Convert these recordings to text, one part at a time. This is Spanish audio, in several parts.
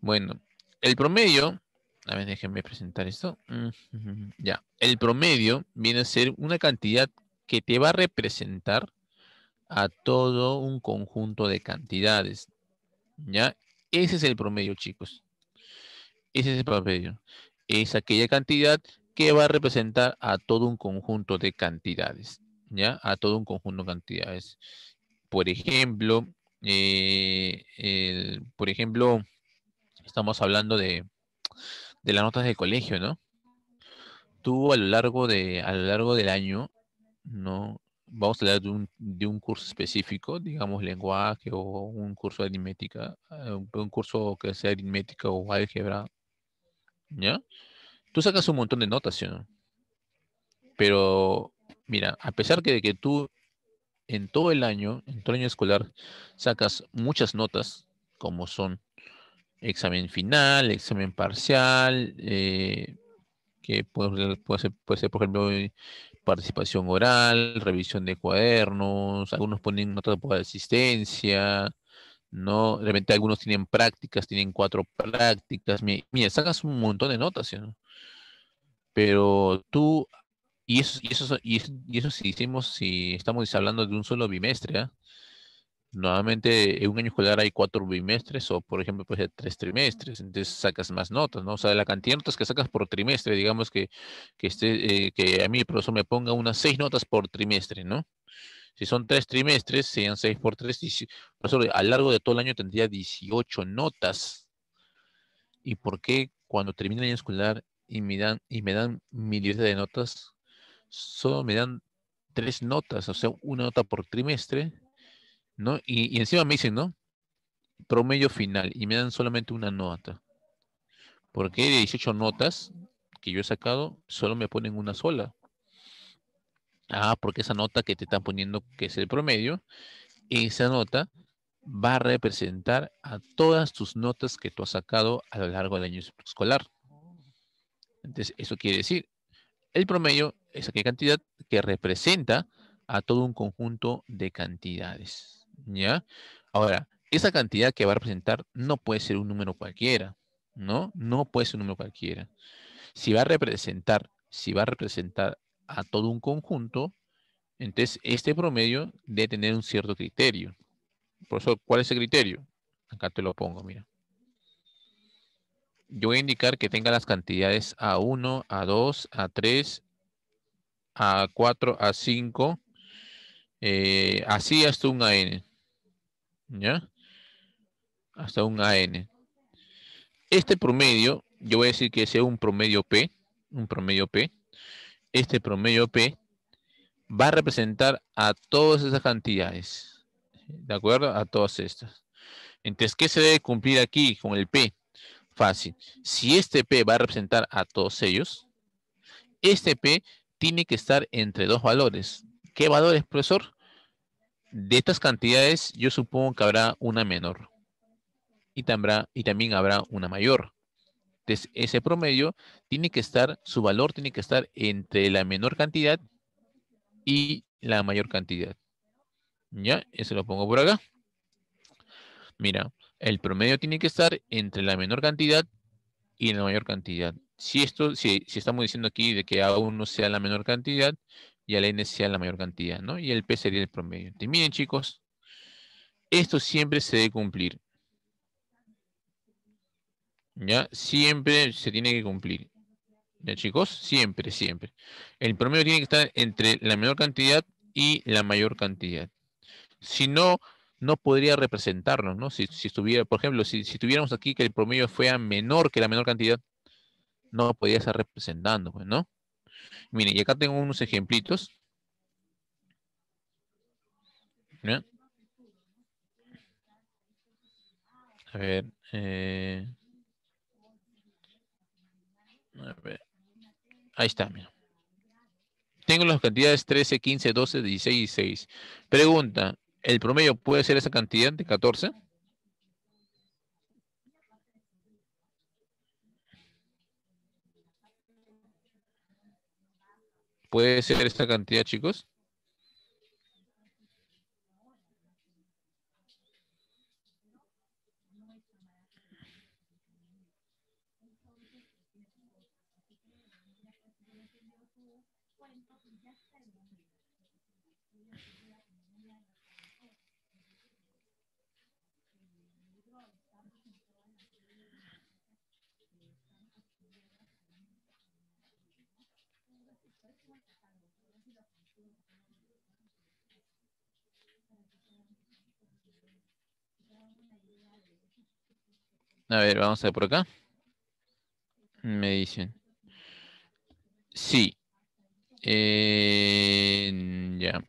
Bueno, el promedio, a ver, déjenme presentar esto. Mm, ya, el promedio viene a ser una cantidad que te va a representar a todo un conjunto de cantidades. ¿Ya? Ese es el promedio, chicos. Ese es el promedio. Es aquella cantidad que va a representar a todo un conjunto de cantidades. ¿Ya? A todo un conjunto de cantidades. Por ejemplo, eh, por ejemplo, estamos hablando de, las notas del colegio, ¿no? Tú a lo largo, de, a lo largo del año, ¿no? Vamos a hablar de un, curso específico, digamos lenguaje o un curso de aritmética, eh, un curso que sea aritmética o álgebra, ¿ya? Tú sacas un montón de notas, ¿sí, ¿no? Pero, mira, a pesar de que tú en todo el año, en todo el año escolar, sacas muchas notas, como son examen final, examen parcial, eh, que puede, ser, por ejemplo, eh, participación oral, revisión de cuadernos, algunos ponen notas por asistencia, ¿no? repente algunos tienen prácticas, tienen cuatro prácticas. Mira, sacas un montón de notas, ¿no? Pero tú y eso, y eso, y eso, si hicimos, si estamos hablando de un solo bimestre, ¿ah? Nuevamente, en un año escolar hay cuatro bimestres o, por ejemplo, pues tres trimestres. Entonces sacas más notas, ¿no? O sea, la cantidad de notas que sacas por trimestre, digamos que, que, eh, que a mí el profesor me ponga unas seis notas por trimestre, ¿no? Si son tres trimestres, serían seis por tres. Profesor, a lo largo de todo el año tendría 18 notas. ¿Y por qué cuando termina el año escolar y me dan, y me dan miles de notas, solo me dan tres notas, o sea, una nota por trimestre, ¿no? Y, encima me dicen, ¿no? Promedio final, y me dan solamente una nota. Porque de 18 notas que yo he sacado, solo me ponen una sola. Ah, porque esa nota que te están poniendo, que es el promedio, esa nota va a representar a todas tus notas que tú has sacado a lo largo del año escolar. Entonces, eso quiere decir el promedio es aquella cantidad que representa a todo un conjunto de cantidades. ¿Ya? Ahora, esa cantidad que va a representar no puede ser un número cualquiera, ¿no? No puede ser un número cualquiera. Si va a representar, si va a representar a todo un conjunto, entonces este promedio debe tener un cierto criterio. Por eso, ¿cuál es el criterio? Acá te lo pongo, mira. Yo voy a indicar que tenga las cantidades A1, A2, A3, A4, A5, así hasta un AN. ¿Ya? Hasta un AN. Este promedio, yo voy a decir que sea un promedio P, un promedio P. Este promedio P va a representar a todas esas cantidades. ¿De acuerdo? A todas estas. Entonces, ¿qué se debe cumplir aquí con el P? Fácil. Si este P va a representar a todos ellos, este P tiene que estar entre dos valores. ¿Qué valores, profesor? De estas cantidades, yo supongo que habrá una menor. Y, también habrá una mayor. Entonces, ese promedio tiene que estar, su valor tiene que estar entre la menor cantidad y la mayor cantidad. ¿Ya? Eso lo pongo por acá. Mira, el promedio tiene que estar entre la menor cantidad y la mayor cantidad. Si esto, si, estamos diciendo aquí de que A1 sea la menor cantidad y la N sea la mayor cantidad, ¿no? Y el P sería el promedio. miren, chicos, esto siempre se debe cumplir. ¿Ya? Siempre se tiene que cumplir. ¿Ya, chicos? Siempre, siempre. El promedio tiene que estar entre la menor cantidad y la mayor cantidad. Si no, no podría representarnos, ¿no? Si, estuviera, por ejemplo, si, si tuviéramos aquí que el promedio fuera menor que la menor cantidad, no podría estar representando, pues, ¿no? Miren, y acá tengo unos ejemplitos. A ver. Eh, a ver. Ahí está, mira. Tengo las cantidades 13, 15, 12, 16 y 6. Pregunta, ¿El promedio puede ser esa cantidad de 14? ¿Puede ser esta cantidad, chicos? A ver, vamos a ver por acá. Me dicen. Sí. Eh, ya.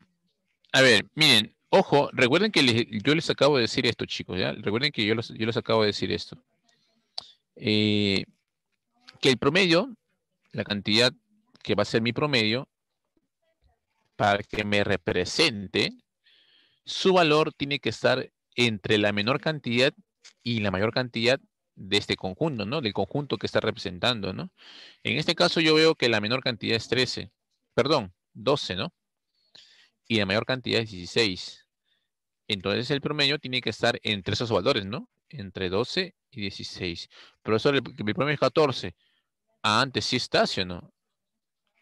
A ver, miren, ojo, recuerden que yo les acabo de decir esto, chicos, ¿ya? Recuerden que yo les acabo de decir esto. Eh, que el promedio, la cantidad que va a ser mi promedio, para que me represente, su valor tiene que estar entre la menor cantidad y la mayor cantidad de este conjunto, ¿no? Del conjunto que está representando, ¿no? En este caso yo veo que la menor cantidad es 13, perdón, 12, ¿no? Y la mayor cantidad es 16. Entonces el promedio tiene que estar entre esos valores, ¿no? Entre 12 y 16. Profesor, mi el, promedio es 14. Ah, antes sí está, ¿sí o no?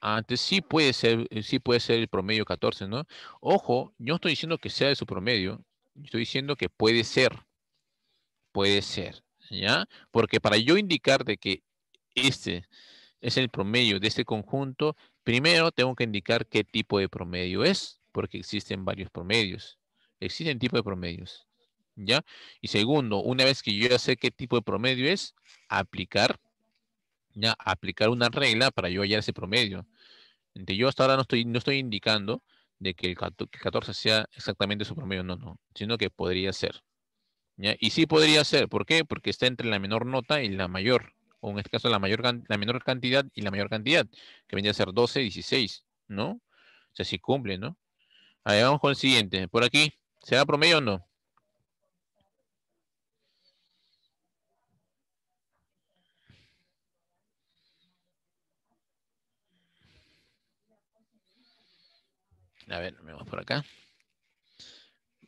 Ah, antes sí puede ser, sí puede ser el promedio 14, ¿no? Ojo, yo no estoy diciendo que sea de su promedio, estoy diciendo que puede ser Puede ser, ¿ya? Porque para yo indicar de que este es el promedio de este conjunto, primero tengo que indicar qué tipo de promedio es, porque existen varios promedios. Existen tipos de promedios, ¿ya? Y segundo, una vez que yo ya sé qué tipo de promedio es, aplicar, ¿ya? Aplicar una regla para yo hallar ese promedio. yo hasta ahora no estoy, no estoy indicando de que el 14 sea exactamente su promedio, no, no, sino que podría ser. Y sí podría ser, ¿por qué? Porque está entre la menor nota y la mayor, o en este caso la, mayor, la menor cantidad y la mayor cantidad, que vendría a ser 12, 16, ¿no? O sea, si cumple, ¿no? Ahí vamos con el siguiente, por aquí, ¿será promedio o no? A ver, vamos por acá.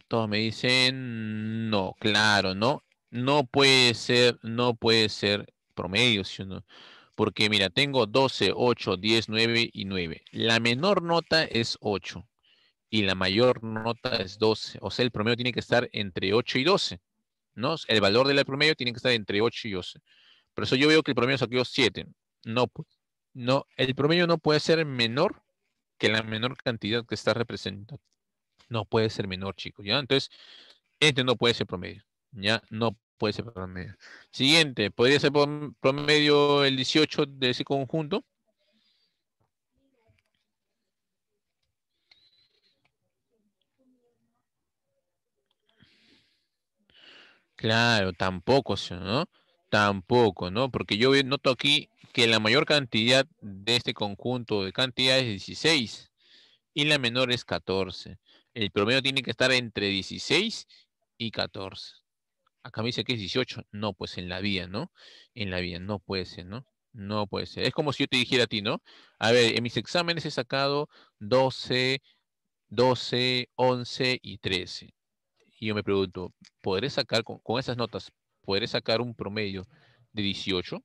Todos me dicen, no, claro, no. No puede ser, no puede ser promedio, si porque mira, tengo 12, 8, 10, 9 y 9. La menor nota es 8 y la mayor nota es 12. O sea, el promedio tiene que estar entre 8 y 12. ¿no? El valor del promedio tiene que estar entre 8 y 12. Por eso yo veo que el promedio saqueó 7. No, pues, no, el promedio no puede ser menor que la menor cantidad que está representada no puede ser menor, chicos, ¿ya? Entonces, este no puede ser promedio, ¿ya? No puede ser promedio. Siguiente, ¿podría ser promedio el 18 de ese conjunto? Claro, tampoco, ¿no? Tampoco, ¿no? Porque yo noto aquí que la mayor cantidad de este conjunto de cantidades es 16 y la menor es 14 el promedio tiene que estar entre 16 y 14. Acá me dice que es 18. No, pues en la vida, ¿no? En la vida no puede ser, ¿no? No puede ser. Es como si yo te dijera a ti, ¿no? A ver, en mis exámenes he sacado 12, 12, 11 y 13. Y yo me pregunto, ¿podré sacar con, con esas notas, podré sacar un promedio de 18?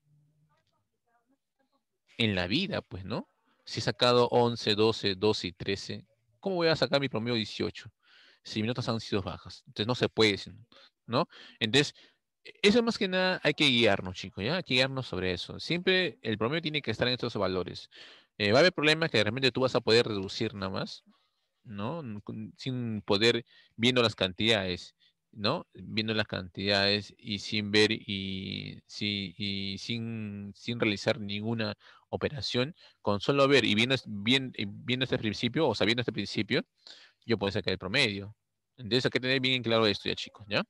En la vida, pues, ¿no? Si he sacado 11, 12, 12 y 13, ¿cómo voy a sacar mi promedio 18 si mis notas han sido bajas? Entonces no se puede, ¿no? Entonces, eso más que nada hay que guiarnos, chicos, ¿ya? Hay que guiarnos sobre eso. Siempre el promedio tiene que estar en estos valores. Eh, va a haber problemas que realmente tú vas a poder reducir nada más, ¿no? Sin poder, viendo las cantidades. ¿no? Viendo las cantidades y sin ver y, sin, realizar ninguna operación, con solo ver y viendo, bien, este principio o sabiendo este principio, yo puedo sacar el promedio. Entonces hay que tener bien claro esto ya, chicos, ¿ya?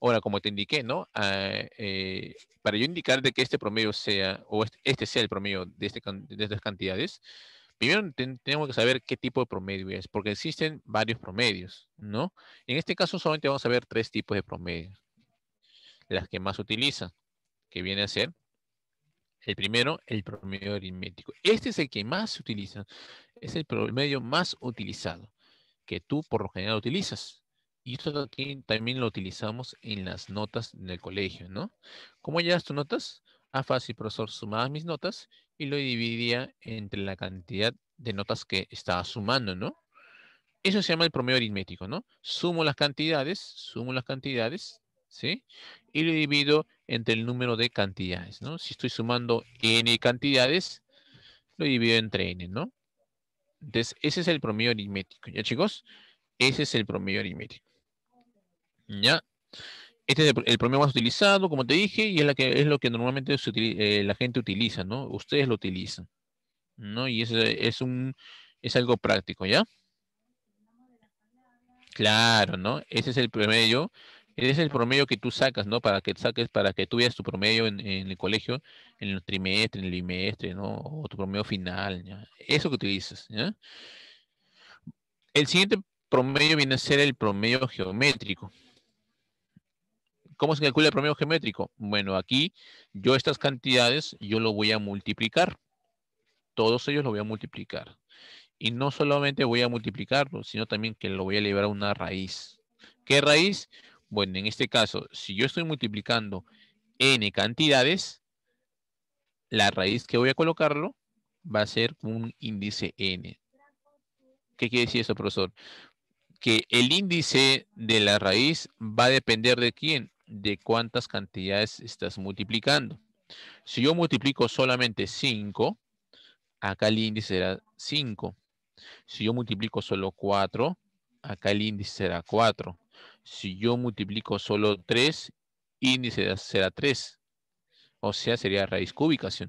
Ahora, como te indiqué, ¿no? Ah, eh, para yo indicar de que este promedio sea, o este, este sea el promedio de, este de estas cantidades, Primero tenemos que saber qué tipo de promedio es, porque existen varios promedios, ¿no? En este caso solamente vamos a ver tres tipos de promedio. Las que más utilizan, que viene a ser el primero, el promedio aritmético. Este es el que más se utiliza, es el promedio más utilizado, que tú por lo general utilizas. Y esto también lo utilizamos en las notas del colegio, ¿no? ¿Cómo llevas tus notas? Ah, fácil, profesor, sumadas mis notas y lo dividía entre la cantidad de notas que estaba sumando, ¿no? Eso se llama el promedio aritmético, ¿no? Sumo las cantidades, sumo las cantidades, ¿sí? Y lo divido entre el número de cantidades, ¿no? Si estoy sumando n cantidades, lo divido entre n, ¿no? Entonces, ese es el promedio aritmético, ¿ya chicos? Ese es el promedio aritmético. ¿Ya? Este es el, promedio más utilizado, como te dije, y es, la que, es lo que normalmente eh, la gente utiliza, ¿no? Ustedes lo utilizan, ¿no? Y es, es, un, es algo práctico, ¿ya? Claro, ¿no? Ese es el promedio, ese es el promedio que tú sacas, ¿no? Para que saques, para que tú veas tu promedio en, en el colegio, en el trimestre, en el bimestre, ¿no? O tu promedio final, ¿ya? Eso que utilizas, ¿ya? El siguiente promedio viene a ser el promedio geométrico. ¿Cómo se calcula el promedio geométrico? Bueno, aquí yo estas cantidades yo lo voy a multiplicar. Todos ellos lo voy a multiplicar. Y no solamente voy a multiplicarlo, sino también que lo voy a elevar a una raíz. ¿Qué raíz? Bueno, en este caso, si yo estoy multiplicando n cantidades, la raíz que voy a colocarlo va a ser un índice n. ¿Qué quiere decir eso, profesor? Que el índice de la raíz va a depender de quién? de cuántas cantidades estás multiplicando. Si yo multiplico solamente 5, acá el índice será 5. Si yo multiplico solo 4, acá el índice será 4. Si yo multiplico solo 3, índice será 3. O sea, sería raíz cúbica. Si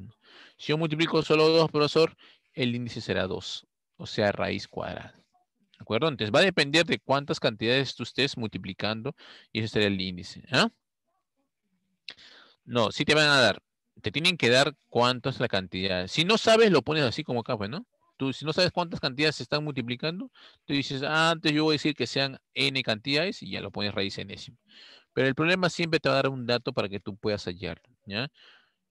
yo multiplico solo 2, profesor, el índice será 2. O sea, raíz cuadrada acuerdo? Entonces va a depender de cuántas cantidades tú estés multiplicando y ese sería el índice. ¿ah? No, sí te van a dar. Te tienen que dar cuántas la cantidad. Si no sabes, lo pones así como acá, pues, ¿no? Tú, si no sabes cuántas cantidades se están multiplicando, tú dices, ah, antes yo voy a decir que sean n cantidades y ya lo pones raíz enésima. Pero el problema siempre te va a dar un dato para que tú puedas hallarlo, ¿ya?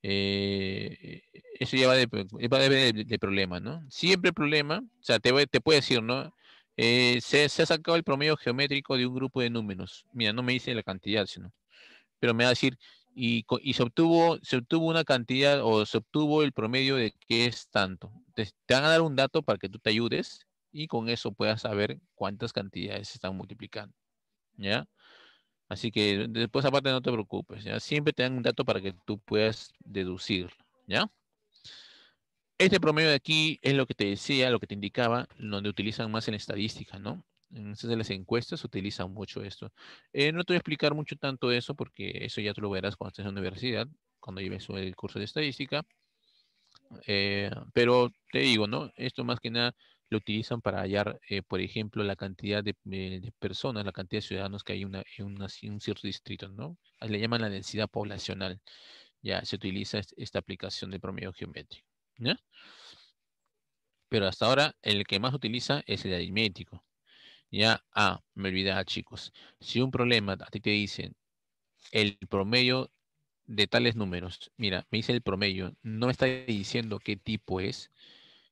Eh, eso ya va a depender de, problema, ¿no? Siempre el problema, o sea, te, te puede decir, ¿no? Eh, se, ha sacado el promedio geométrico de un grupo de números. Mira, no me dice la cantidad, sino, pero me va a decir, y, se, obtuvo, se obtuvo una cantidad o se obtuvo el promedio de qué es tanto. te van a dar un dato para que tú te ayudes y con eso puedas saber cuántas cantidades se están multiplicando. ¿Ya? Así que después aparte no te preocupes, Siempre te dan un dato para que tú puedas deducirlo. ¿ya? Este promedio de aquí es lo que te decía, lo que te indicaba, donde utilizan más en estadística, ¿no? Entonces, en las encuestas utilizan mucho esto. Eh, no te voy a explicar mucho tanto eso, porque eso ya tú lo verás cuando estés en la universidad, cuando lleves el curso de estadística. Eh, pero te digo, ¿no? Esto más que nada lo utilizan para hallar, eh, por ejemplo, la cantidad de, personas, la cantidad de ciudadanos que hay en, un cierto distrito, ¿no? Le llaman la densidad poblacional. Ya se utiliza esta aplicación de promedio geométrico. Pero hasta ahora el que más utiliza es el aritmético. Ya, ah, me olvidaba, ah, chicos. Si un problema a ti te dicen el promedio de tales números, mira, me dice el promedio, no me está diciendo qué tipo es.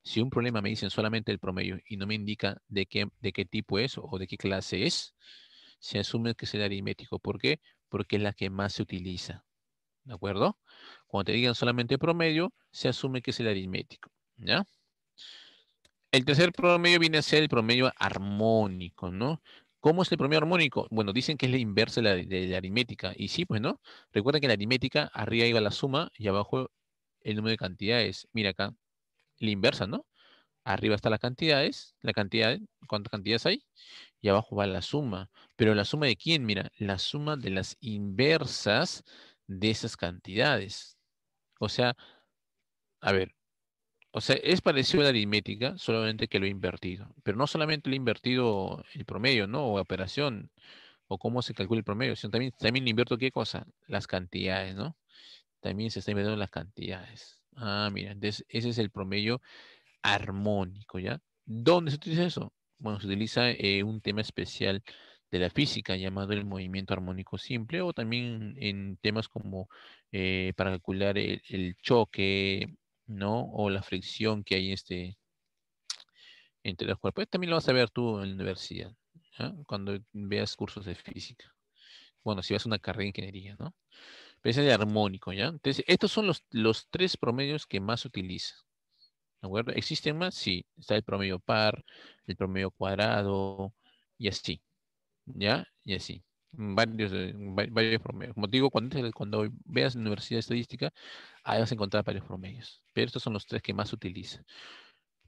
Si un problema me dicen solamente el promedio y no me indica de qué, de qué tipo es o de qué clase es, se asume que es el aritmético. ¿Por qué? Porque es la que más se utiliza. ¿De acuerdo? Cuando te digan solamente promedio, se asume que es el aritmético. ¿Ya? El tercer promedio viene a ser el promedio armónico, ¿no? ¿Cómo es el promedio armónico? Bueno, dicen que es la inversa de la, aritmética. Y sí, pues, ¿no? Recuerda que en la aritmética arriba iba la suma y abajo el número de cantidades. Mira acá, la inversa, ¿no? Arriba está las cantidades, la cantidad, ¿cuántas cantidades hay? Y abajo va la suma. Pero la suma de quién, mira, la suma de las inversas de esas cantidades. O sea, a ver, o sea, es parecido a la aritmética, solamente que lo he invertido. Pero no solamente lo he invertido el promedio, ¿no? O operación, o cómo se calcula el promedio, sino también, también le invierto qué cosa? Las cantidades, ¿no? También se está invirtiendo las cantidades. Ah, mira, ese es el promedio armónico, ¿ya? ¿Dónde se utiliza eso? Bueno, se utiliza eh, un tema especial de la física llamado el movimiento armónico simple o también en temas como eh, para calcular el, choque, ¿no? O la fricción que hay este, entre los cuerpos. También lo vas a ver tú en la universidad, cuando veas cursos de física. Bueno, si vas a una carrera de ingeniería, ¿no? Pero es armónico, ¿ya? Entonces, estos son los, los tres promedios que más utiliza. ¿De acuerdo? ¿Existen más? Sí. Está el promedio par, el promedio cuadrado y así. ¿ya? Y así. Varios, eh, promedios. Como digo, cuando, cuando veas universidad estadística, ahí vas a encontrar varios promedios. Pero estos son los tres que más se utilizan.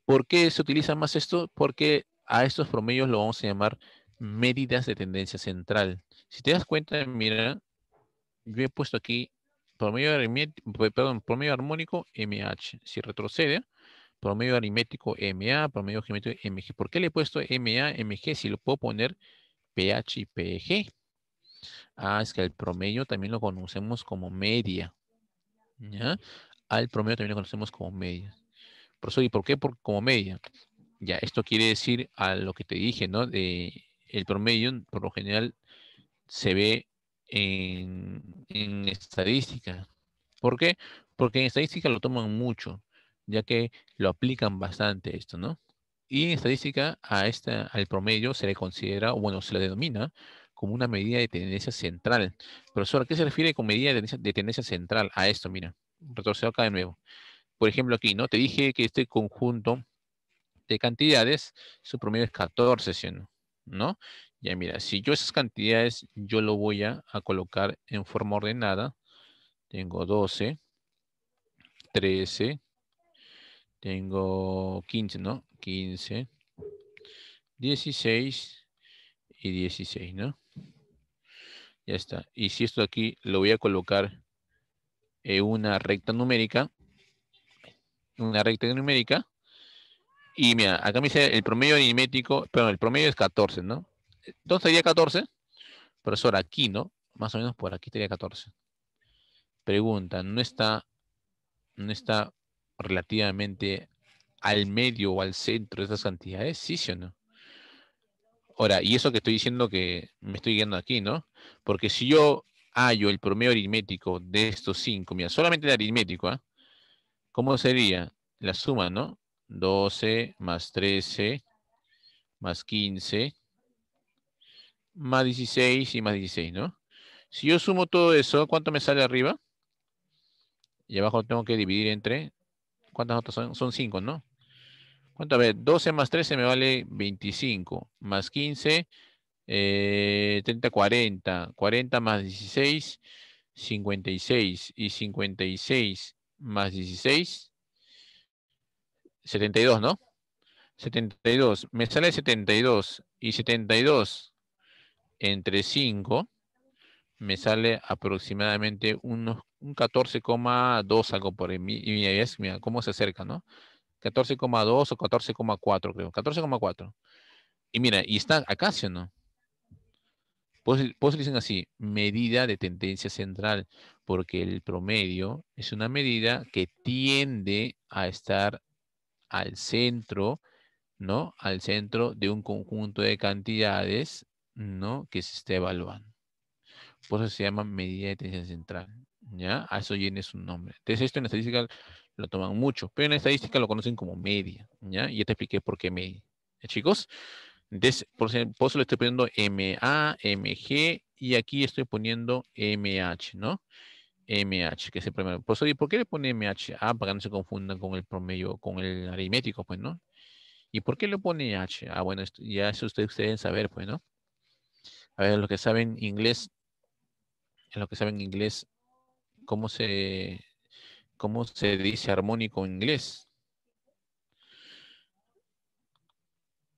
¿Por qué se utiliza más esto? Porque a estos promedios lo vamos a llamar medidas de tendencia central. Si te das cuenta, mira, yo he puesto aquí promedio, perdón, promedio armónico MH. Si retrocede, promedio aritmético MA, promedio geométrico MG. ¿Por qué le he puesto MA, MG si lo puedo poner pH y pG. Ah, es que el promedio también lo conocemos como media. ¿Ya? Al ah, promedio también lo conocemos como media. Por eso, ¿y por qué por, como media? Ya, esto quiere decir a lo que te dije, ¿no? De, el promedio, por lo general, se ve en, en estadística. ¿Por qué? Porque en estadística lo toman mucho, ya que lo aplican bastante esto, ¿no? Y en estadística, a esta, al promedio se le considera, o bueno, se le denomina como una medida de tendencia central. Profesor, ¿a qué se refiere con medida de tendencia, central? A esto, mira, retrocedo acá de nuevo. Por ejemplo, aquí, ¿no? Te dije que este conjunto de cantidades, su promedio es 14, ¿sí no? Ya mira, si yo esas cantidades, yo lo voy a colocar en forma ordenada. Tengo 12, 13, tengo 15, ¿no? 15, 16 y 16, ¿no? Ya está. Y si esto aquí lo voy a colocar en una recta numérica, una recta numérica, y mira, acá me dice el promedio aritmético, pero el promedio es 14, ¿no? Entonces sería 14, profesor, aquí, ¿no? Más o menos por aquí estaría 14. Pregunta, no está, no está relativamente al medio o al centro de esas cantidades? Sí, o no. Ahora, y eso que estoy diciendo que me estoy guiando aquí, ¿no? Porque si yo hallo el promedio aritmético de estos cinco, mira, solamente el aritmético, ¿ah? ¿Cómo sería la suma, no? 12 más 13 más 15 más 16 y más 16, ¿no? Si yo sumo todo eso, ¿cuánto me sale arriba? Y abajo tengo que dividir entre ¿Cuántas notas son? Son 5, ¿no? ¿Cuánto? A ver, 12 más 13 me vale 25. Más 15, 30, 40. 40 más 16, 56. Y 56 más 16, 72, ¿no? 72. Me sale 72. Y 72 entre 5 me sale aproximadamente unos un 14,2 algo por ahí. Y mira, cómo se acerca, ¿no? 14,2 o 14,4 creo, 14,4. Y mira, y está acá, ¿sí o no? Pues, pues dicen así, medida de tendencia central, porque el promedio es una medida que tiende a estar al centro, ¿no? Al centro de un conjunto de cantidades, ¿no? Que se esté evaluando. Por eso se llama medida de tensión central. ¿Ya? A eso viene su nombre. Entonces esto en estadística lo toman mucho, pero en estadística lo conocen como media. ¿Ya? Y ya te expliqué por qué media. chicos, Entonces, por, eso le estoy poniendo m MG y aquí estoy poniendo MH, ¿no? MH, que es el primero. Por, eso, ¿y ¿por qué le pone MH? Ah, para que no se confundan con el promedio, con el aritmético, pues, ¿no? ¿Y por qué le pone H? Ah, bueno, ya eso ustedes, deben saber, pues, ¿no? A ver, los que saben inglés, en lo que saben inglés, cómo se, cómo se dice armónico en inglés.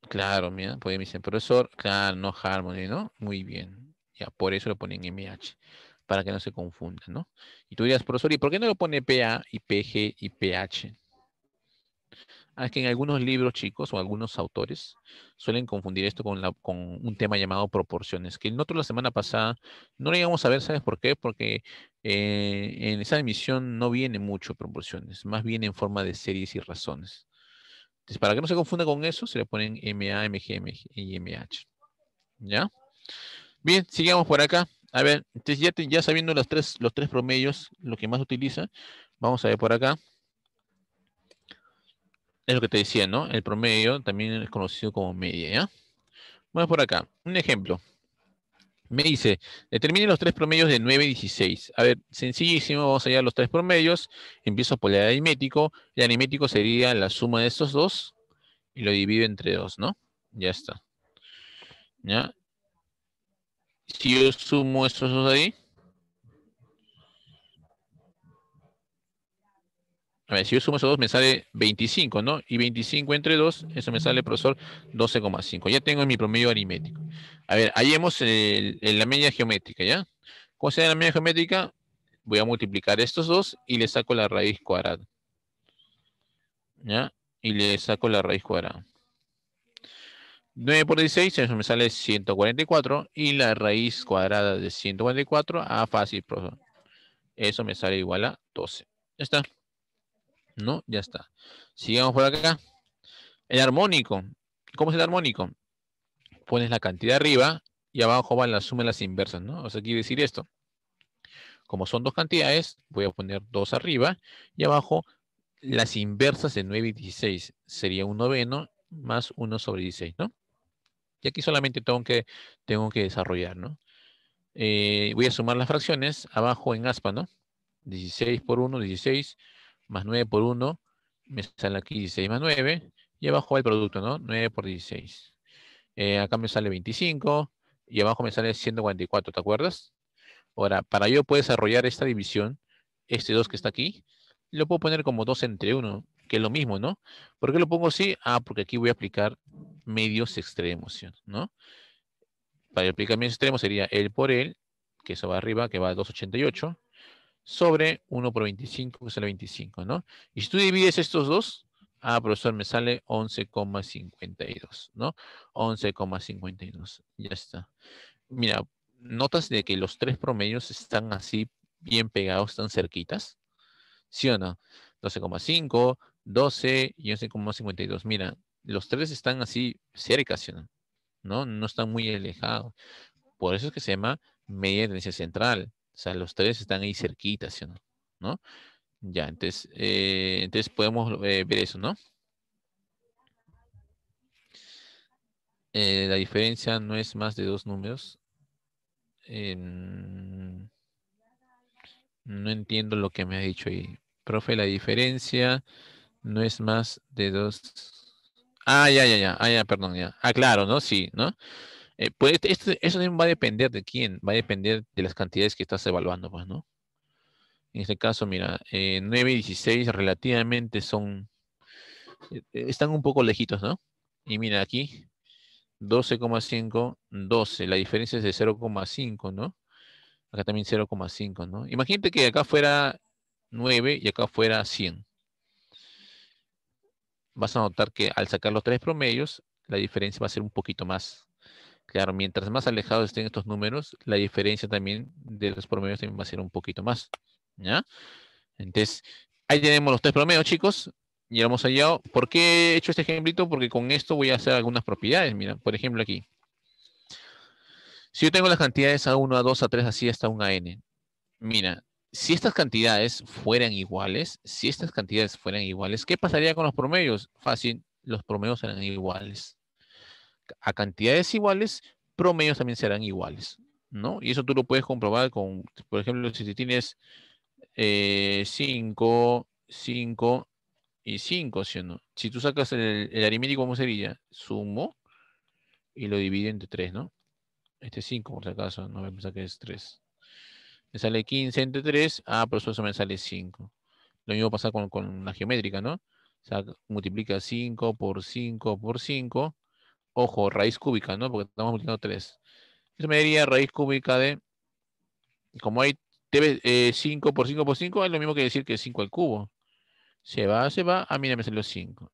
Claro, mira, pues me dicen, profesor, claro, no harmony, ¿no? Muy bien. Ya, por eso lo ponen MH, para que no se confundan, ¿no? Y tú dirías, profesor, ¿y por qué no lo pone PA y PG y PH? Ah, es que en algunos libros chicos o algunos autores suelen confundir esto con, con un tema llamado proporciones, que otro la semana pasada no lo íbamos a ver, ¿sabes por qué? Porque eh, en esa emisión no viene mucho proporciones, más bien en forma de series y razones. Entonces, para que no se confunda con eso, se le ponen MA, MG, y MH. ¿Ya? Bien, sigamos por acá. A ver, entonces ya, sabiendo tres, los tres promedios, lo que más utiliza, vamos a ver por acá es lo que te decía, ¿no? El promedio también es conocido como media, ¿ya? Vamos por acá. Un ejemplo. Me dice, determine los tres promedios de 9 y 16. A ver, sencillísimo, vamos a los tres promedios. Empiezo por el aritmético. El aritmético sería la suma de estos dos y lo divido entre dos, ¿no? Ya está. ¿Ya? Si yo sumo estos dos ahí, A ver, si yo sumo esos dos me sale 25, ¿no? Y 25 entre 2, eso me sale, profesor, 12,5. Ya tengo mi promedio aritmético. A ver, ahí hemos en la media geométrica, ¿ya? ¿Cómo se da la media geométrica? Voy a multiplicar estos dos y le saco la raíz cuadrada. ¿Ya? Y le saco la raíz cuadrada. 9 por 16, eso me sale 144. Y la raíz cuadrada de 144, ah, fácil, profesor. Eso me sale igual a 12. Ya está. No, ya está. Sigamos por acá. El armónico. ¿Cómo es el armónico? Pones la cantidad arriba y abajo van las suma de las inversas, ¿no? O sea, quiere decir esto. Como son dos cantidades, voy a poner dos arriba y abajo las inversas de 9 y 16. Sería un noveno más 1 sobre 16, ¿no? Y aquí solamente tengo que, tengo que desarrollar, ¿no? Eh, voy a sumar las fracciones abajo en aspa, ¿no? 16 por 1, 16 más 9 por 1, me sale aquí 16 más 9, y abajo va el producto, ¿no? 9 por 16. Eh, acá me sale 25, y abajo me sale 144, ¿te acuerdas? Ahora, para yo poder desarrollar esta división, este 2 que está aquí, lo puedo poner como 2 entre 1, que es lo mismo, ¿no? ¿Por qué lo pongo así? Ah, porque aquí voy a aplicar medios extremos, ¿no? Para aplicar medios extremos sería el por el, que eso va arriba, que va a 288, sobre 1 por 25, que sale 25, ¿no? Y si tú divides estos dos, ah, profesor, me sale 11,52, ¿no? 11,52, ya está. Mira, notas de que los tres promedios están así bien pegados, tan cerquitas, ¿sí o no? 12,5, 12 y 11,52. Mira, los tres están así cerca, ¿sí o no? ¿no? No están muy alejados. Por eso es que se llama media tendencia central. O sea, los tres están ahí cerquitas, no? Ya, entonces, eh, entonces podemos eh, ver eso, ¿no? Eh, la diferencia no es más de dos números. Em, no entiendo lo que me ha dicho ahí. Profe, la diferencia no es más de dos. Ah, ya, ya, ya. Ah, ya, perdón, ya. Ah, claro, ¿no? Sí, ¿no? Eh, pues, este, este, eso también va a depender de quién, va a depender de las cantidades que estás evaluando, pues, ¿no? En este caso, mira, 9 eh, y 16 relativamente son, eh, eh, están un poco lejitos, ¿no? Y mira aquí, 12,5, 12, la diferencia es de 0,5, ¿no? Acá también 0,5, ¿no? Imagínate que acá fuera 9 y acá fuera 100. Vas a notar que al sacar los tres promedios, la diferencia va a ser un poquito más, Claro, mientras más alejados estén estos números, la diferencia también de los promedios también va a ser un poquito más. ¿Ya? Entonces, ahí tenemos los tres promedios, chicos. Ya hemos hallado. ¿Por qué he hecho este ejemplito? Porque con esto voy a hacer algunas propiedades. Mira, por ejemplo aquí. Si yo tengo las cantidades A1, A2, A3, así hasta un AN. Mira, si estas cantidades fueran iguales, si estas cantidades fueran iguales, ¿qué pasaría con los promedios? Fácil, los promedios serán iguales a cantidades iguales, promedios también serán iguales, ¿no? Y eso tú lo puedes comprobar con, por ejemplo, si tienes 5, eh, 5 y 5, ¿sí Si tú sacas el, aritmético, ¿cómo sería? Sumo y lo divido entre 3, ¿no? Este 5, por si acaso, no me pensar que es 3. Me sale 15 entre 3, ah, por eso me sale 5. Lo mismo pasa con, con la geométrica, ¿no? O sea, multiplica 5 por 5 por 5, ojo, raíz cúbica, ¿no? Porque estamos multiplicando 3. Eso me diría raíz cúbica de, como hay 5 eh, por 5 por 5, es lo mismo que decir que 5 al cubo. Se va, se va, ah, A mí me los 5.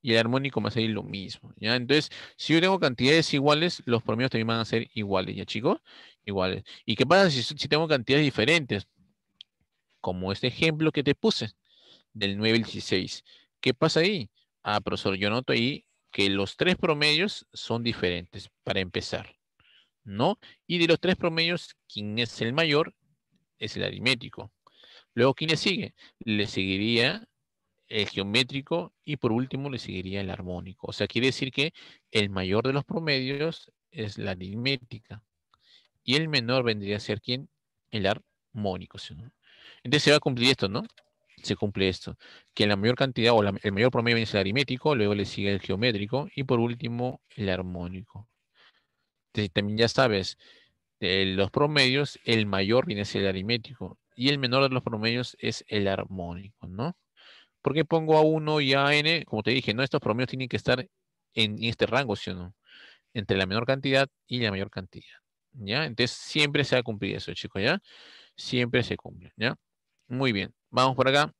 Y el armónico va a ser lo mismo, ¿ya? Entonces, si yo tengo cantidades iguales, los promedios también van a ser iguales, ¿ya, chicos? Iguales. ¿Y qué pasa si, si tengo cantidades diferentes? Como este ejemplo que te puse, del 9 al 16. ¿Qué pasa ahí? Ah, profesor, yo noto ahí que los tres promedios son diferentes, para empezar. ¿No? Y de los tres promedios, ¿quién es el mayor es el aritmético. Luego, ¿quién le sigue? Le seguiría el geométrico y por último le seguiría el armónico. O sea, quiere decir que el mayor de los promedios es la aritmética y el menor vendría a ser ¿quién? El armónico. Entonces se va a cumplir esto, ¿no? se cumple esto. Que la mayor cantidad o el mayor promedio es el aritmético, luego le sigue el geométrico y por último el armónico. también ya sabes, eh, los promedios, el mayor viene a ser el aritmético y el menor de los promedios es el armónico, ¿no? Porque pongo a 1 y a n, como te dije, ¿no? Estos promedios tienen que estar en este rango, ¿sí o no? Entre la menor cantidad y la mayor cantidad, ¿ya? Entonces siempre se ha cumplido eso, chicos, ¿ya? Siempre se cumple, ¿ya? Muy bien. Vamos por acá.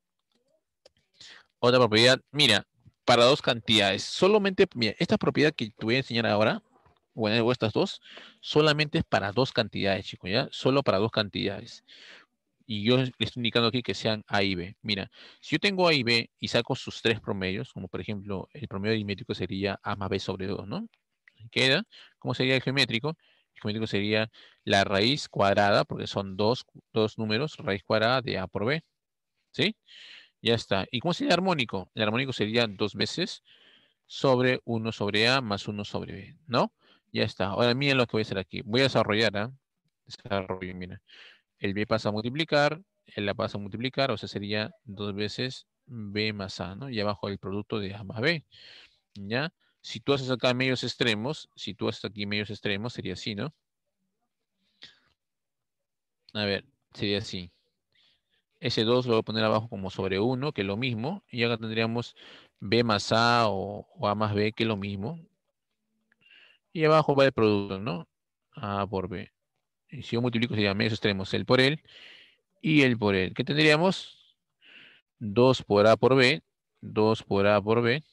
Otra propiedad. Mira, para dos cantidades. Solamente, mira, esta propiedad que te voy a enseñar ahora, bueno, estas dos, solamente es para dos cantidades, chicos, ¿ya? Solo para dos cantidades. Y yo les estoy indicando aquí que sean A y B. Mira, si yo tengo A y B y saco sus tres promedios, como por ejemplo, el promedio aritmético sería A más B sobre 2, ¿no? Queda, ¿cómo sería el geométrico? geométrico sería la raíz cuadrada, porque son dos, dos números, raíz cuadrada de A por B. ¿Sí? Ya está. ¿Y cómo sería armónico? El armónico sería dos veces sobre 1 sobre A más 1 sobre B, ¿no? Ya está. Ahora miren lo que voy a hacer aquí. Voy a desarrollar, ¿ah? Desarrollo, mira. El B pasa a multiplicar, el A pasa a multiplicar, o sea, sería dos veces B más A, ¿no? Y abajo el producto de A más B, ¿ya? Si tú haces acá medios extremos, si tú haces aquí medios extremos, sería así, ¿no? A ver, sería así ese 2 lo voy a poner abajo como sobre 1, que es lo mismo. Y acá tendríamos B más A o, A más B, que es lo mismo. Y abajo va el producto, ¿no? A por B. Y si yo multiplico sería eso tenemos el por él y el por él. ¿Qué tendríamos? 2 por A por B, 2 por A por B,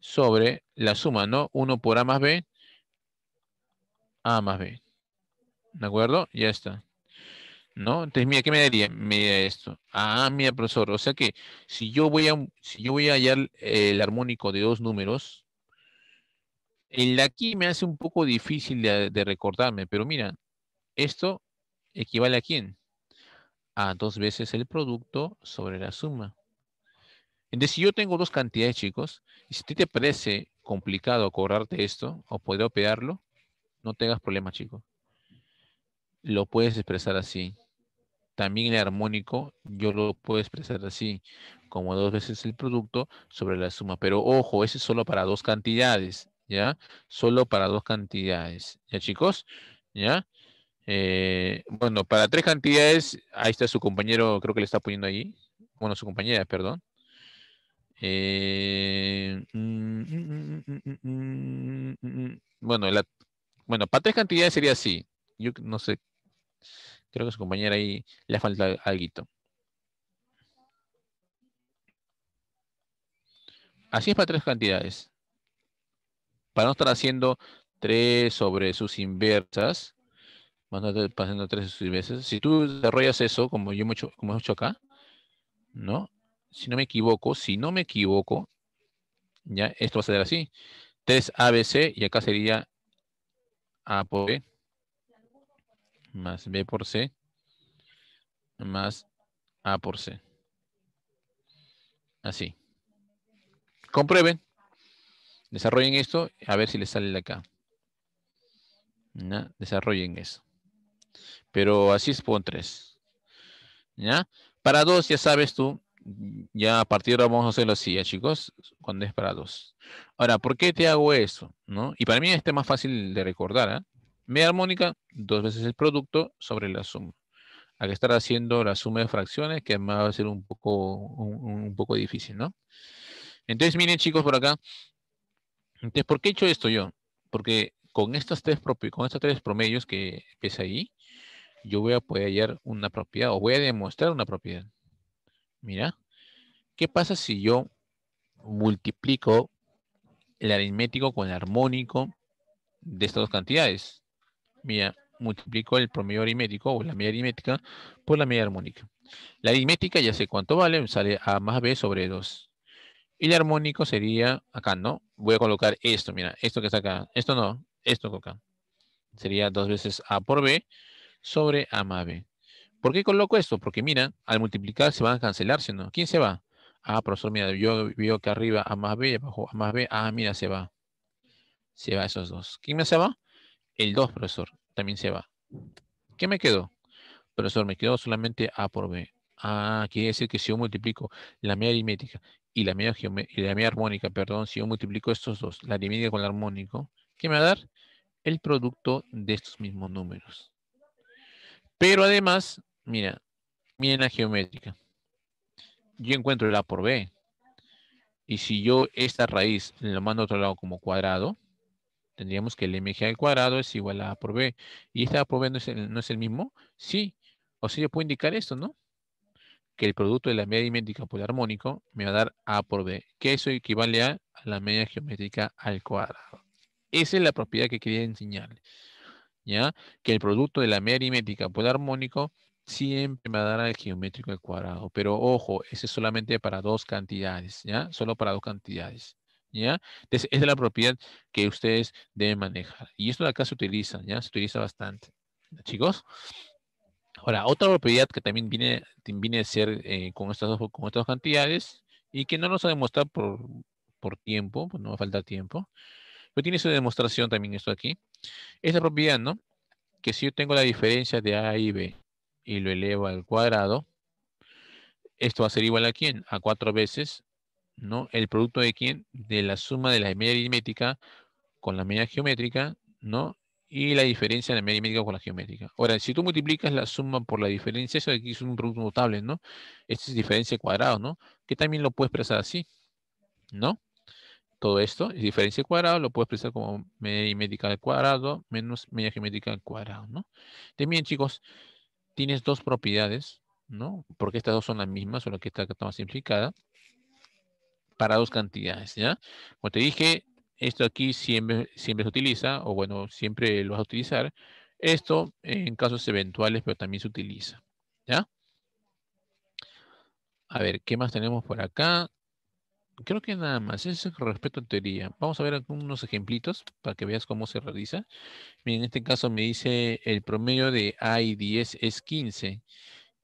sobre la suma, ¿no? 1 por A más B, A más B. ¿De acuerdo? Ya está. ¿no? Entonces, mira, ¿qué me daría? Me esto. Ah, mira, profesor, o sea que si yo voy a, si yo voy a hallar el armónico de dos números, el de aquí me hace un poco difícil de, recordarme, pero mira, esto equivale a quién? A dos veces el producto sobre la suma. Entonces, si yo tengo dos cantidades, chicos, y si a ti te parece complicado cobrarte esto o poder operarlo, no tengas problema, chicos. Lo puedes expresar así. También el armónico yo lo puedo expresar así, como dos veces el producto sobre la suma. Pero ojo, ese es solo para dos cantidades, ¿ya? Solo para dos cantidades, ¿ya chicos? ¿Ya? bueno, para tres cantidades, ahí está su compañero, creo que le está poniendo ahí. Bueno, su compañera, perdón. bueno, bueno, para tres cantidades sería así. Yo no sé Creo que su compañera ahí le falta algo. Así es para tres cantidades. Para no estar haciendo tres sobre sus inversas, pasando tres sobre sus inversas, si tú desarrollas eso, como yo mucho, como hecho acá, ¿no? Si no me equivoco, si no me equivoco, ya esto va a ser así. 3 ABC y acá sería A por B más B por C más A por C. Así. Comprueben. Desarrollen esto a ver si les sale de acá. Desarrollen eso. Pero así es por tres. ¿Ya? Para dos ya sabes tú. Ya a partir de ahora vamos a hacerlo así, ¿ya, chicos. Cuando es para dos. Ahora, ¿por qué te hago eso? Y para mí este es más fácil de recordar. ah Media armónica, dos veces el producto sobre la suma. Hay que estar haciendo la suma de fracciones, que además va a ser un poco, un, poco difícil, ¿no? Entonces, miren chicos, por acá. Entonces, ¿por qué he hecho esto yo? Porque con estas tres, con estas tres promedios que es ahí, yo voy a poder hallar una propiedad o voy a demostrar una propiedad. Mira, ¿qué pasa si yo multiplico el aritmético con el armónico de estas dos cantidades? mira, multiplico el promedio aritmético o la media aritmética por la media armónica. La aritmética ya sé cuánto vale, sale A más B sobre 2. Y el armónico sería acá, ¿no? Voy a colocar esto, mira, esto que está acá. Esto no, esto acá. Sería dos veces A por B sobre A más B. ¿Por qué coloco esto? Porque mira, al multiplicar se van a cancelar, ¿sí no? ¿Quién se va? Ah, profesor, mira, yo veo que arriba A más B, abajo A más B. Ah, mira, se va. Se va esos dos. ¿Quién más se va? El 2, profesor, también se va. ¿Qué me quedó? Profesor, me quedó solamente A por B. Ah, quiere decir que si yo multiplico la media aritmética y la media, y la media armónica, perdón, si yo multiplico estos dos, la aritmética con el armónico, ¿qué me va a dar? El producto de estos mismos números. Pero además, mira, miren la geométrica. Yo encuentro el A por B. Y si yo esta raíz lo mando a otro lado como cuadrado, tendríamos que el mg al cuadrado es igual a A por B. ¿Y esta A por B no es el, mismo? Sí. O sea, yo puedo indicar esto, ¿no? Que el producto de la media dimétrica por el armónico me va a dar A por B, que eso equivale a, la media geométrica al cuadrado. Esa es la propiedad que quería enseñarle. ¿Ya? Que el producto de la media aritmética por el armónico siempre me va a dar al geométrico al cuadrado. Pero ojo, ese es solamente para dos cantidades, ¿ya? Solo para dos cantidades. ¿ya? Entonces, esa es la propiedad que ustedes deben manejar. Y esto de acá se utiliza, ¿ya? Se utiliza bastante. Chicos. Ahora, otra propiedad que también viene, viene a ser eh, con, estas dos, con estas cantidades y que no nos va a demostrar por tiempo, pues no va a faltar tiempo, pero tiene su demostración también esto aquí. Es propiedad, ¿no? Que si yo tengo la diferencia de A y B y lo elevo al cuadrado, esto va a ser igual a quién? A cuatro veces ¿no? El producto de quién? De la suma de la media aritmética con la media geométrica, ¿no? Y la diferencia de la media aritmética con la geométrica. Ahora, si tú multiplicas la suma por la diferencia, eso de aquí es un producto notable, ¿no? Esta es diferencia cuadrada ¿no? Que también lo puedes expresar así, ¿no? Todo esto, es diferencia cuadrada cuadrado, lo puedes expresar como media aritmética al cuadrado menos media geométrica al cuadrado, ¿no? También, chicos, tienes dos propiedades, ¿no? Porque estas dos son las mismas, solo que esta está más simplificada para dos cantidades, ¿ya? Como te dije, esto aquí siempre, siempre se utiliza, o bueno, siempre lo vas a utilizar. Esto en casos eventuales, pero también se utiliza, ¿ya? A ver, ¿qué más tenemos por acá? Creo que nada más, eso es respecto a teoría. Vamos a ver algunos ejemplitos para que veas cómo se realiza. en este caso me dice el promedio de A y 10 es 15.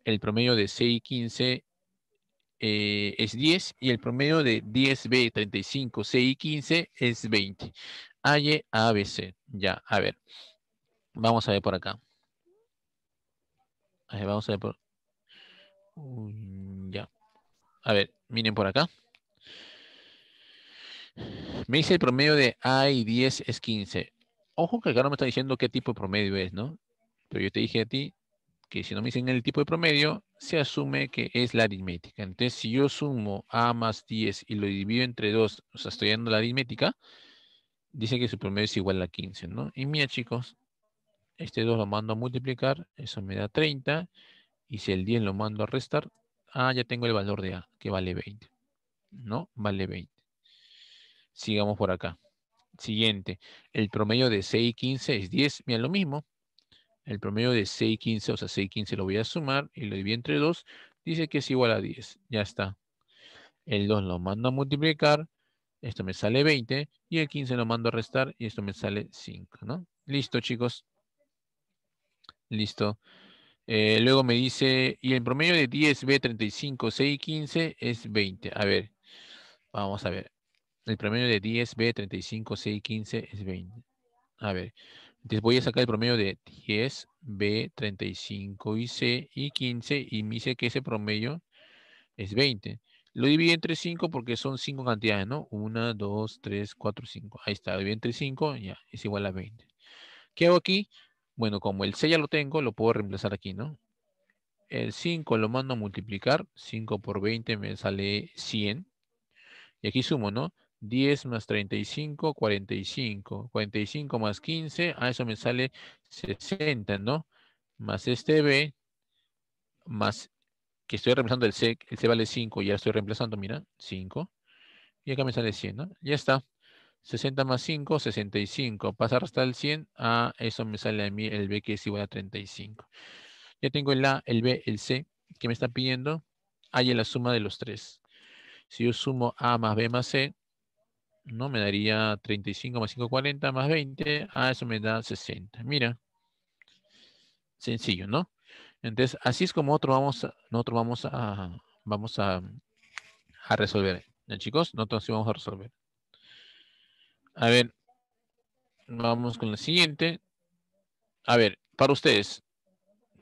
El promedio de C y 15 eh, es 10 y el promedio de 10B, 35, C y 15 es 20. B, C. Ya, a ver. Vamos a ver por acá. vamos a ver por... ya. A ver, miren por acá. Me dice el promedio de A y 10 es 15. Ojo que acá no me está diciendo qué tipo de promedio es, ¿no? Pero yo te dije a ti que si no me dicen el tipo de promedio, se asume que es la aritmética. Entonces, si yo sumo A más 10 y lo divido entre 2, o sea, estoy dando la aritmética, dice que su promedio es igual a 15, ¿no? Y mira, chicos, este 2 lo mando a multiplicar, eso me da 30, y si el 10 lo mando a restar, ah, ya tengo el valor de A, que vale 20, ¿no? Vale 20. Sigamos por acá. Siguiente, el promedio de 6 y 15 es 10, mira, lo mismo, el promedio de 6 15, o sea, 6 15 lo voy a sumar y lo divido entre 2. Dice que es igual a 10. Ya está. El 2 lo mando a multiplicar. Esto me sale 20. Y el 15 lo mando a restar y esto me sale 5, ¿no? Listo, chicos. Listo. Eh, luego me dice, y el promedio de 10, B, 35, 6 y 15 es 20. A ver, vamos a ver. El promedio de 10, B, 35, 6 y 15 es 20. A ver, entonces voy a sacar el promedio de 10, B, 35 y C y 15 y me dice que ese promedio es 20. Lo divido entre 5 porque son 5 cantidades, ¿no? 1, 2, 3, 4, 5. Ahí está, divido entre 5, ya, es igual a 20. ¿Qué hago aquí? Bueno, como el C ya lo tengo, lo puedo reemplazar aquí, ¿no? El 5 lo mando a multiplicar. 5 por 20 me sale 100. Y aquí sumo, ¿no? 10 más 35, 45. 45 más 15, a ah, eso me sale 60, ¿no? Más este B, más que estoy reemplazando el C, el C vale 5, ya estoy reemplazando, mira, 5. Y acá me sale 100, ¿no? Ya está. 60 más 5, 65. Pasar hasta el 100, a ah, eso me sale a mí el B que es igual a 35. Ya tengo el A, el B, el C que me está pidiendo. Hay la suma de los tres. Si yo sumo A más B más C, ¿no? Me daría 35 más 5, 40 más 20. Ah, eso me da 60. Mira. Sencillo, ¿no? Entonces, así es como otro vamos, nosotros vamos a, vamos a, resolver. ¿Ya, chicos? Nosotros sí vamos a resolver. A ver, vamos con la siguiente. A ver, para ustedes,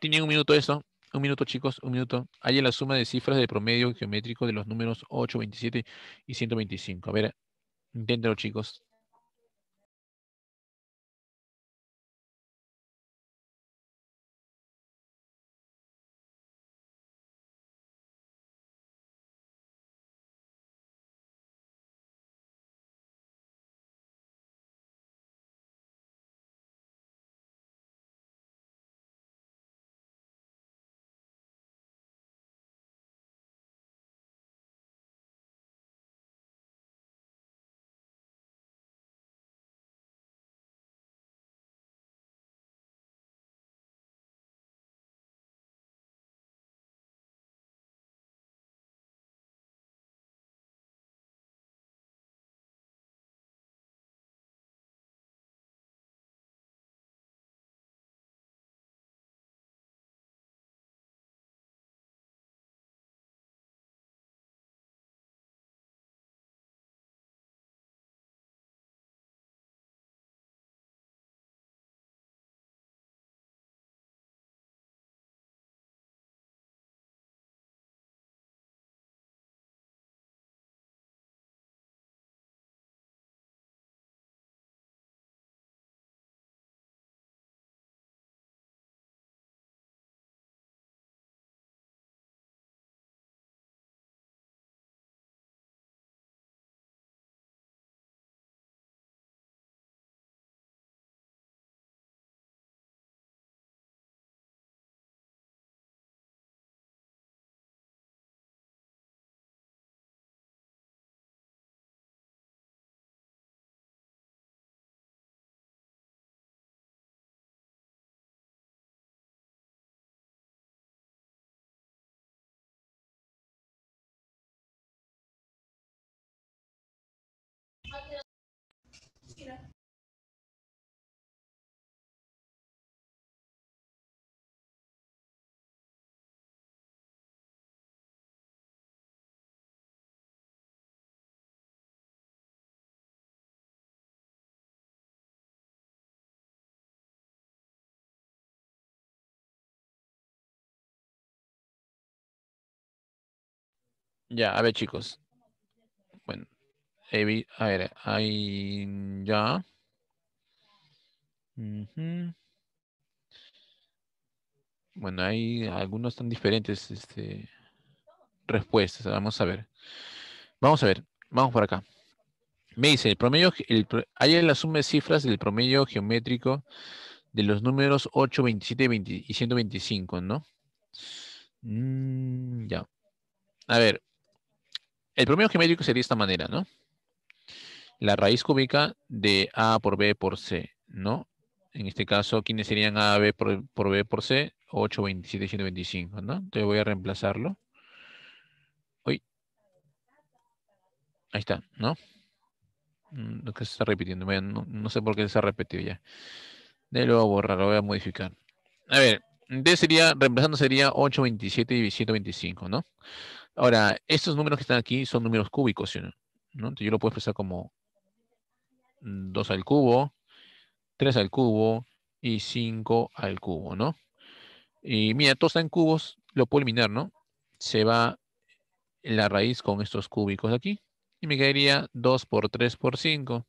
¿tienen un minuto eso. Un minuto, chicos, un minuto. Hay la suma de cifras de promedio geométrico de los números 8, 27 y 125. A ver, Entiéndelo, chicos. Ya, a ver, chicos. Bueno, a ver, ahí ya. Bueno, hay algunos tan diferentes este, respuestas. Vamos a ver. Vamos a ver. Vamos por acá. Me dice, el promedio, el, hay la suma de cifras del promedio geométrico de los números 8, 27 y 125, ¿no? Mm, ya. A ver, el promedio geométrico sería de esta manera, ¿no? La raíz cúbica de A por B por C, ¿no? En este caso, ¿quiénes serían A, B por, B por C? 8, 27, 125, ¿no? Entonces voy a reemplazarlo. Uy. Ahí está, ¿no? Mm, lo que se está repitiendo. No, sé por qué se ha repetido ya. De luego borrar, lo voy a modificar. A ver, D sería, reemplazando sería 8, 27 y 125, ¿no? Ahora, estos números que están aquí son números cúbicos, ¿no? yo lo puedo expresar como 2 al cubo, 3 al cubo y 5 al cubo, ¿no? Y mira, todo está en cubos, lo puedo eliminar, ¿no? Se va la raíz con estos cúbicos aquí. Y me quedaría 2 por 3 por 5.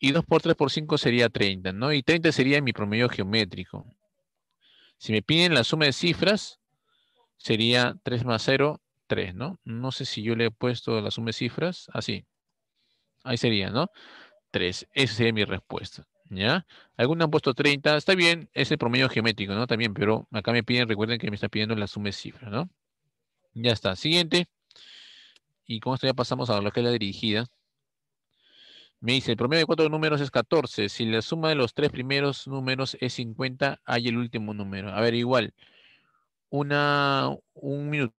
Y 2 por 3 por 5 sería 30, ¿no? Y 30 sería mi promedio geométrico. Si me piden la suma de cifras, sería 3 más 0, 3, ¿no? No sé si yo le he puesto la suma de cifras, así. Ah, Ahí sería, ¿no? 3. Esa sería mi respuesta, ¿ya? Algunos han puesto 30, está bien, es el promedio geométrico, ¿no? También, pero acá me piden, recuerden que me está pidiendo la suma de cifras, ¿no? Ya está, siguiente. Y con esto ya pasamos a lo que es la dirigida. Me dice, el promedio de cuatro números es 14. Si la suma de los tres primeros números es 50, hay el último número. A ver, igual una, un minuto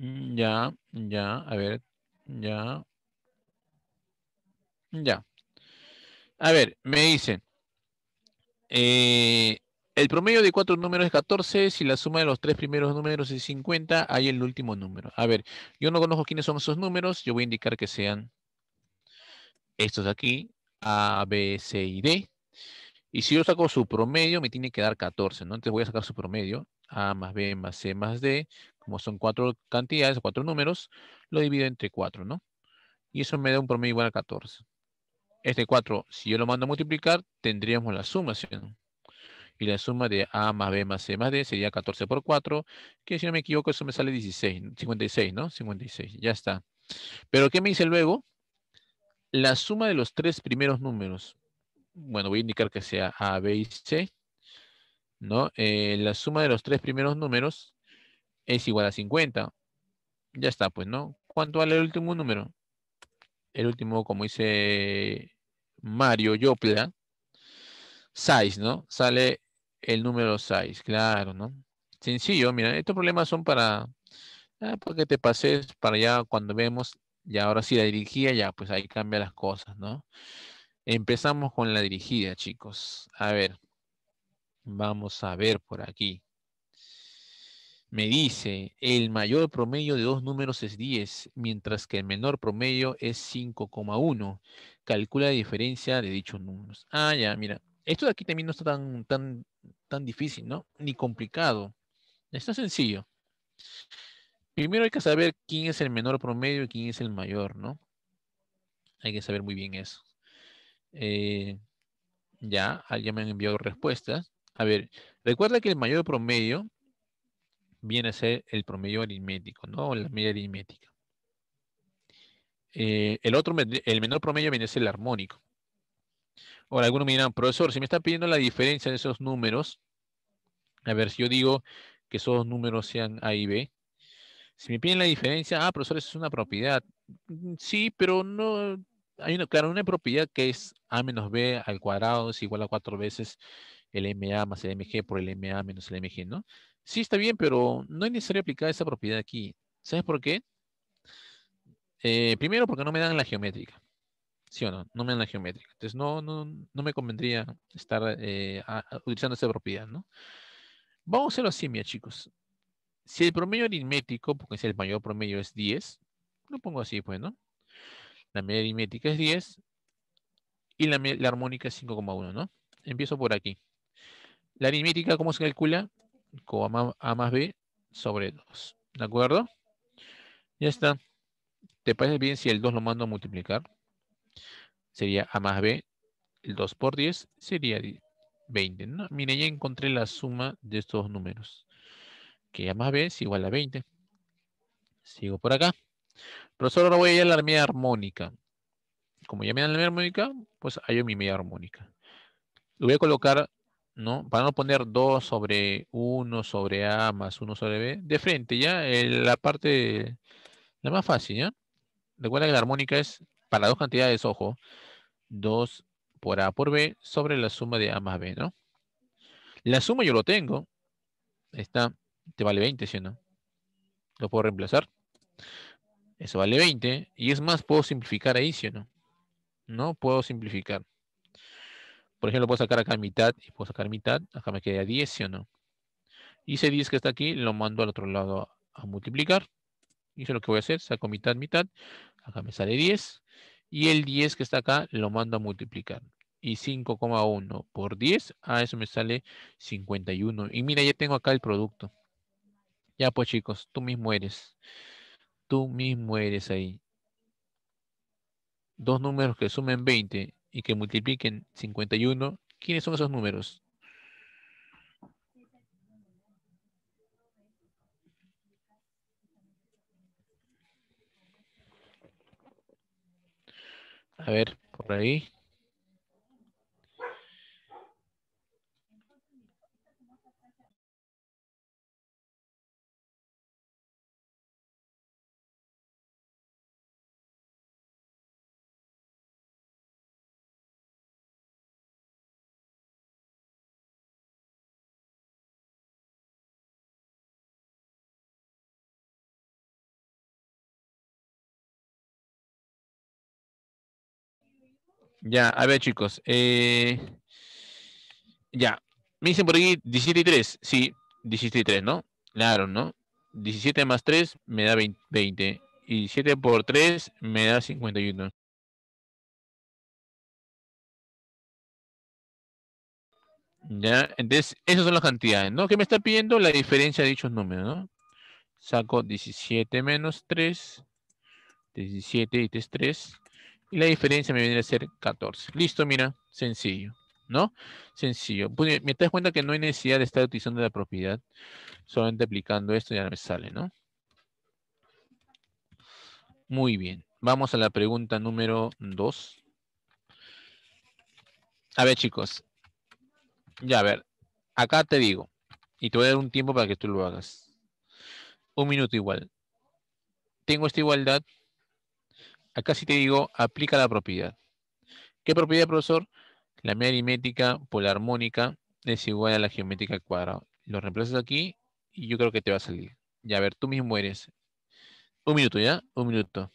Mm, ya, ya, a ver, ya. Ya. A ver, me dicen eh, el promedio de cuatro números es 14, si la suma de los tres primeros números es 50, hay el último número. A ver, yo no conozco quiénes son esos números, yo voy a indicar que sean estos de aquí, A, B, C y D. Y si yo saco su promedio, me tiene que dar 14, ¿no? Entonces voy a sacar su promedio, A más B más C más D, como son cuatro cantidades, cuatro números, lo divido entre cuatro, ¿no? Y eso me da un promedio igual a 14. Este 4, si yo lo mando a multiplicar, tendríamos la suma, ¿sí? Y la suma de A más B más C más D sería 14 por 4, que si no me equivoco, eso me sale 16, 56, ¿no? 56, ya está. Pero, ¿qué me dice luego? La suma de los tres primeros números. Bueno, voy a indicar que sea A, B y C. ¿no? Eh, la suma de los tres primeros números es igual a 50. Ya está, pues, ¿no? ¿Cuánto vale el último número? El último, como dice Mario Yopla, 6, ¿no? Sale el número 6, claro, ¿no? Sencillo, mira, estos problemas son para, ah, porque te pases para allá cuando vemos, ya ahora sí la dirigida, ya, pues ahí cambia las cosas, ¿no? Empezamos con la dirigida, chicos. A ver, vamos a ver por aquí. Me dice, el mayor promedio de dos números es 10, mientras que el menor promedio es 5,1. Calcula la diferencia de dichos números. Ah, ya, mira. Esto de aquí también no está tan, tan, tan difícil, ¿no? Ni complicado. Está sencillo. Primero hay que saber quién es el menor promedio y quién es el mayor, ¿no? Hay que saber muy bien eso. Eh, ya, alguien me han enviado respuestas. A ver, recuerda que el mayor promedio viene a ser el promedio aritmético, ¿no? La media aritmética. Eh, el, otro, el menor promedio viene a ser el armónico. Ahora, algunos me dirán, profesor, si me están pidiendo la diferencia de esos números, a ver, si yo digo que esos números sean A y B, si me piden la diferencia, ah, profesor, eso es una propiedad. Mm, sí, pero no, hay una, claro, una propiedad que es A menos B al cuadrado es igual a cuatro veces el MA más el MG por el MA menos el MG, ¿no? Sí, está bien, pero no es necesario aplicar esa propiedad aquí. ¿Sabes por qué? Eh, primero, porque no me dan la geométrica. ¿Sí o no? No me dan la geométrica. Entonces, no, no, me convendría estar eh, utilizando esa propiedad, ¿no? Vamos a hacerlo así, mira, chicos. Si el promedio aritmético, porque si el mayor promedio, es 10, lo pongo así, pues, ¿no? La media aritmética es 10 y la, la armónica es 5,1, ¿no? Empiezo por aquí. La aritmética, ¿cómo se calcula? como A más B sobre 2. ¿De acuerdo? Ya está. ¿Te parece bien si el 2 lo mando a multiplicar? Sería A más B, el 2 por 10 sería 20. ¿no? Mire, ya encontré la suma de estos números. Que A más B es igual a 20. Sigo por acá. Profesor, ahora voy a ir a la media armónica. Como ya me dan la media armónica, pues hallo mi media armónica. Lo voy a colocar ¿no? Para no poner 2 sobre 1 sobre A más 1 sobre B, de frente, ¿ya? la parte, la más fácil, ¿ya? Recuerda que la armónica es para dos cantidades, ojo, 2 por A por B sobre la suma de A más B, ¿no? La suma yo lo tengo. está te vale 20, ¿sí o no? Lo puedo reemplazar. Eso vale 20. Y es más, puedo simplificar ahí, ¿sí o no? No puedo simplificar. Por ejemplo, puedo sacar acá mitad y puedo sacar mitad. Acá me queda 10, ¿sí o no? Y ese 10 que está aquí lo mando al otro lado a, multiplicar. Y eso es lo que voy a hacer. Saco mitad, mitad. Acá me sale 10. Y el 10 que está acá lo mando a multiplicar. Y 5,1 por 10. A eso me sale 51. Y mira, ya tengo acá el producto. Ya pues chicos, tú mismo eres. Tú mismo eres ahí. Dos números que sumen 20 y que multipliquen 51, ¿quiénes son esos números? A ver, por ahí. Ya, a ver, chicos. Eh, ya. Me dicen por aquí 17 y 3. Sí, 17 y 3, ¿no? Claro, ¿no? 17 más 3 me da 20. Y 7 por 3 me da 51. Ya, entonces, esas son las cantidades, ¿no? Que me está pidiendo la diferencia de dichos números, ¿no? Saco 17 menos 3. 17 y 3, 3. Y la diferencia me viene a ser 14. Listo, mira, sencillo, ¿no? Sencillo. me das cuenta que no hay necesidad de estar utilizando la propiedad. Solamente aplicando esto ya me sale, ¿no? Muy bien. Vamos a la pregunta número 2. A ver, chicos. Ya, a ver. Acá te digo. Y te voy a dar un tiempo para que tú lo hagas. Un minuto igual. Tengo esta igualdad Acá sí te digo, aplica la propiedad. ¿Qué propiedad, profesor? La media aritmética por armónica es igual a la geométrica al cuadrado. Lo reemplazas aquí y yo creo que te va a salir. Ya, a ver, tú mismo eres. Un minuto, ¿ya? Un minuto.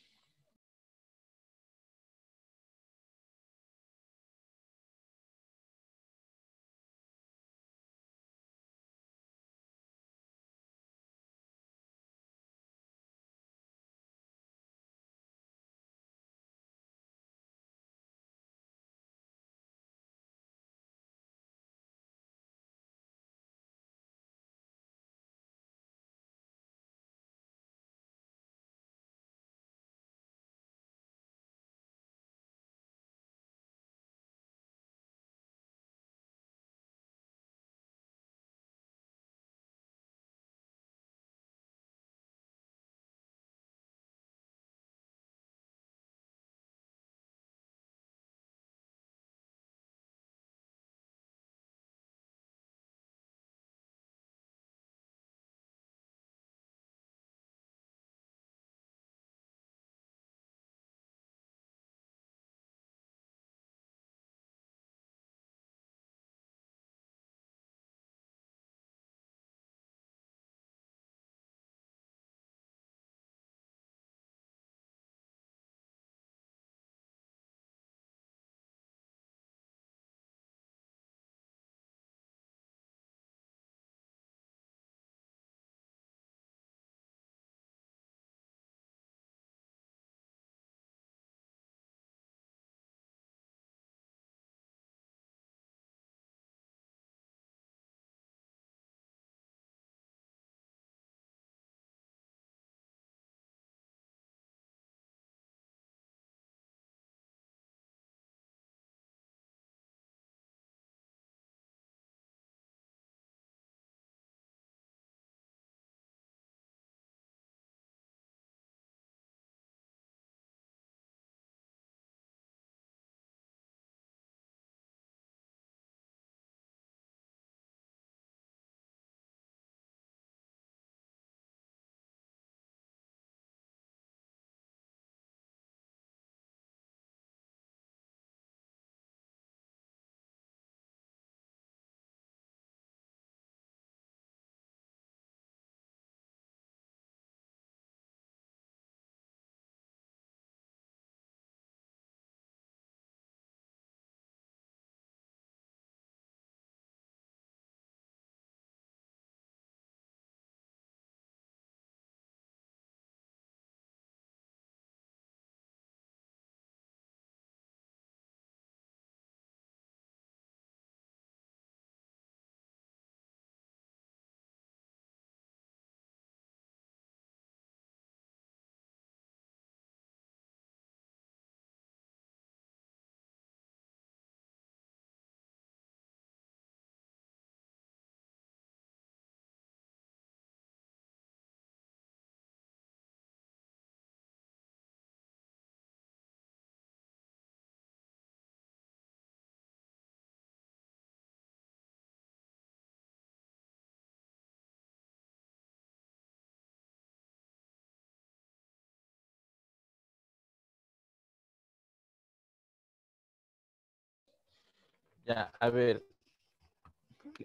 Ya, a ver.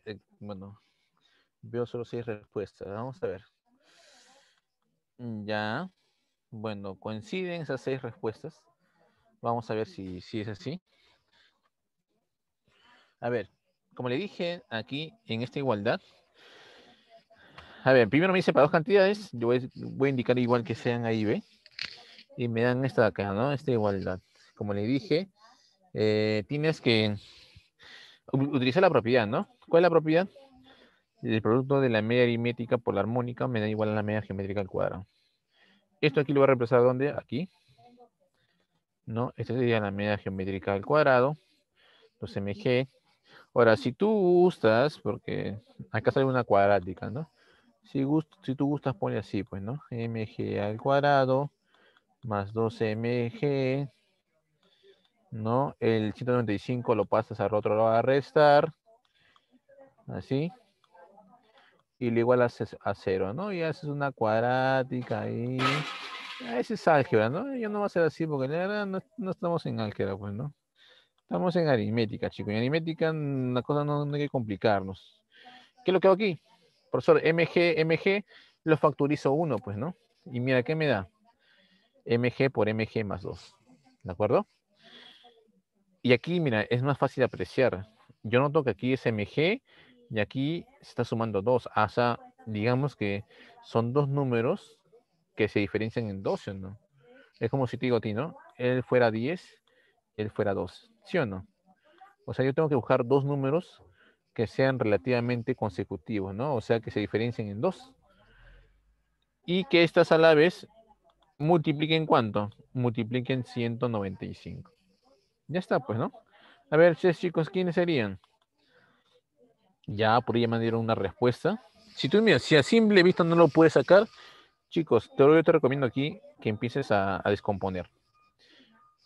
Eh, bueno, veo solo seis respuestas. Vamos a ver. Mm, ya. Bueno, coinciden esas seis respuestas. Vamos a ver si, es así. A ver, como le dije aquí en esta igualdad, a ver, primero me dice para dos cantidades, yo voy, a indicar igual que sean A y B, y me dan esta de acá, ¿no? Esta igualdad. Como le dije, eh, tienes que utiliza la propiedad, ¿no? ¿Cuál es la propiedad? El producto de la media aritmética por la armónica me da igual a la media geométrica al cuadrado. Esto aquí lo voy a reemplazar ¿dónde? Aquí. ¿No? Esta sería la media geométrica al cuadrado. 2 MG. Ahora, si tú gustas, porque acá sale una cuadrática, ¿no? Si, si tú gustas, pone así, pues, ¿no? MG al cuadrado más 2MG ¿no? El 195 lo pasas al otro lo vas a restar, así, y le igualas a cero, ¿no? Y haces una cuadrática ahí. Ah, ese es álgebra, ¿no? Yo no voy a hacer así porque no, estamos en álgebra, pues, ¿no? Estamos en aritmética, chicos. En aritmética mm, la cosa no, no hay que complicarnos. ¿Qué es lo que hago aquí? Profesor, MG, MG, lo factorizo uno, pues, ¿no? Y mira, ¿qué me da? MG por MG más 2. ¿De acuerdo? y aquí, mira, es más fácil de apreciar. Yo noto que aquí es MG y aquí se está sumando 2. Ah, o sea, digamos que son dos números que se diferencian en dos, no? Es como si te digo a ti, ¿no? Él fuera 10, él fuera 2, ¿sí o no? O sea, yo tengo que buscar dos números que sean relativamente consecutivos, ¿no? O sea, que se diferencien en 2. Y que estas a la vez multipliquen cuánto? Multipliquen 195. Ya está, pues, ¿no? A ver, chicos, ¿quiénes serían? Ya, por ahí me dieron una respuesta. Si tú, mira, si a simple vista no lo puedes sacar, chicos, te, yo te recomiendo aquí que empieces a, descomponer.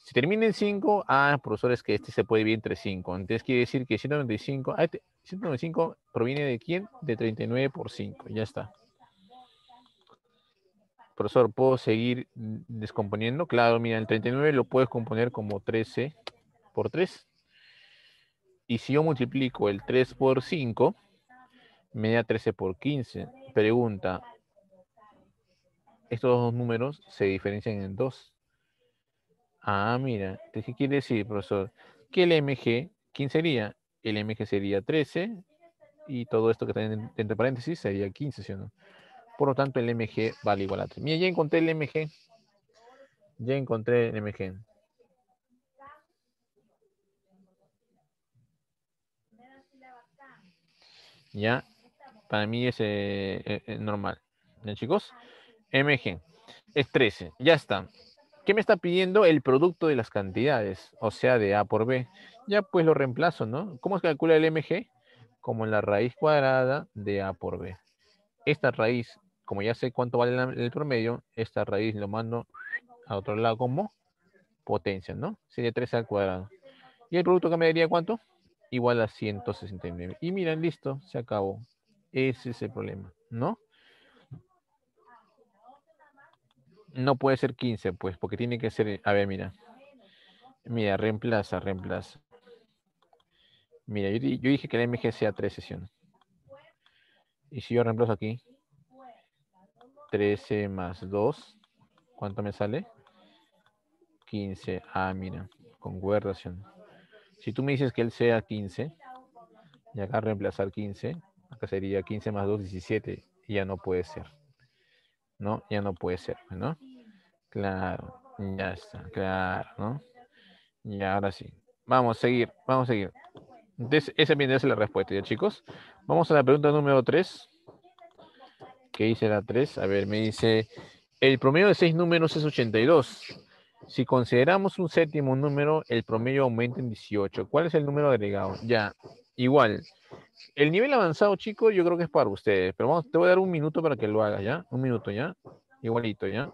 Si termina en 5, ah, profesor, es que este se puede bien entre 5. Entonces quiere decir que 195, ah, 195 este, proviene de quién? De 39 por 5, ya está. Profesor, ¿puedo seguir descomponiendo? Claro, mira, el 39 lo puedes componer como 13 por 3. Y si yo multiplico el 3 por 5, me da 13 por 15. Pregunta, estos dos números se diferencian en 2 Ah, mira, ¿qué quiere decir, profesor? Que el MG, ¿quién sería? El MG sería 13 y todo esto que está entre paréntesis sería 15, ¿sí o no? Por lo tanto, el MG vale igual a 3. Mira, ya encontré el MG. Ya encontré el MG. ¿ya? Para mí es eh, eh, eh, normal. ¿Ya, chicos? MG es 13. Ya está. ¿Qué me está pidiendo? El producto de las cantidades, o sea, de A por B. Ya pues lo reemplazo, ¿no? ¿Cómo se calcula el MG? Como la raíz cuadrada de A por B. Esta raíz, como ya sé cuánto vale el promedio, esta raíz lo mando a otro lado como potencia, ¿no? Sería 3 al cuadrado. ¿Y el producto que me daría cuánto? igual a 169. Y miren, listo, se acabó. Ese es el problema, ¿no? No puede ser 15, pues, porque tiene que ser... A ver, mira. Mira, reemplaza, reemplaza. Mira, yo, yo dije que la MG sea 13 sesiones. Y si yo reemplazo aquí, 13 más 2, ¿cuánto me sale? 15. Ah, mira, con guardación. Si tú me dices que él sea 15, y acá reemplazar 15, acá sería 15 más 2, 17, y ya no puede ser. ¿No? Ya no puede ser, ¿no? Claro, ya está, claro, ¿no? Y ahora sí. Vamos a seguir, vamos a seguir. Entonces, esa viene es la respuesta, ¿ya chicos? Vamos a la pregunta número 3. ¿Qué dice la 3? A ver, me dice, el promedio de seis números es 82. Si consideramos un séptimo número, el promedio aumenta en 18. ¿Cuál es el número agregado? Ya, igual. El nivel avanzado, chicos, yo creo que es para ustedes, pero vamos, te voy a dar un minuto para que lo hagas, ¿ya? Un minuto, ¿ya? Igualito, ¿ya?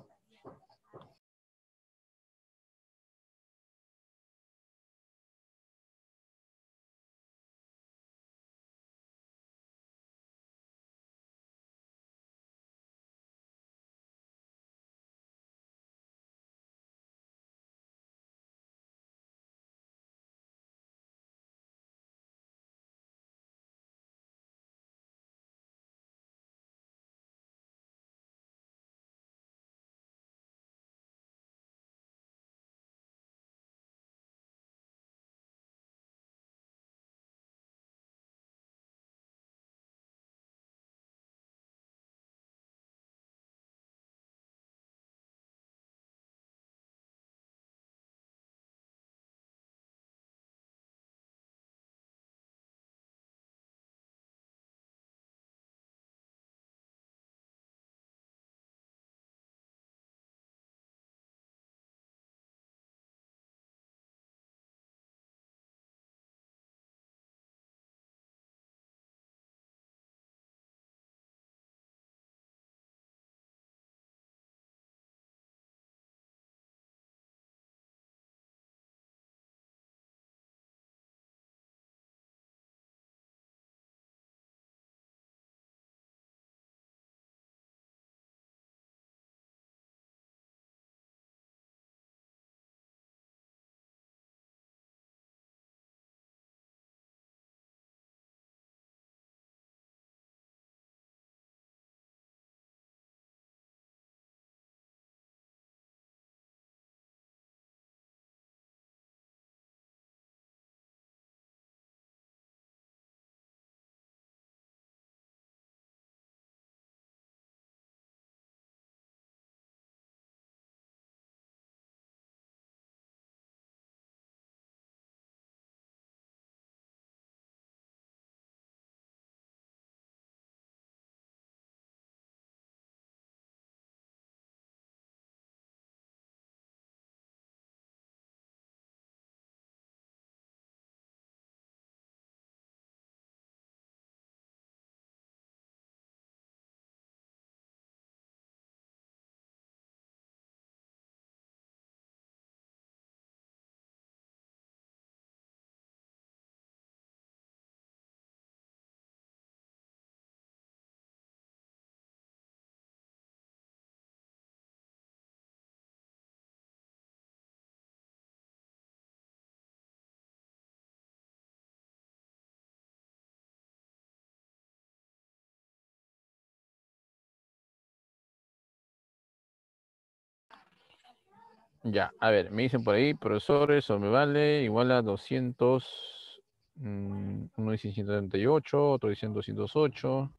Ya, a ver, me dicen por ahí, profesores, eso me vale, igual a 200, mm, uno dice 178, otro dice 208.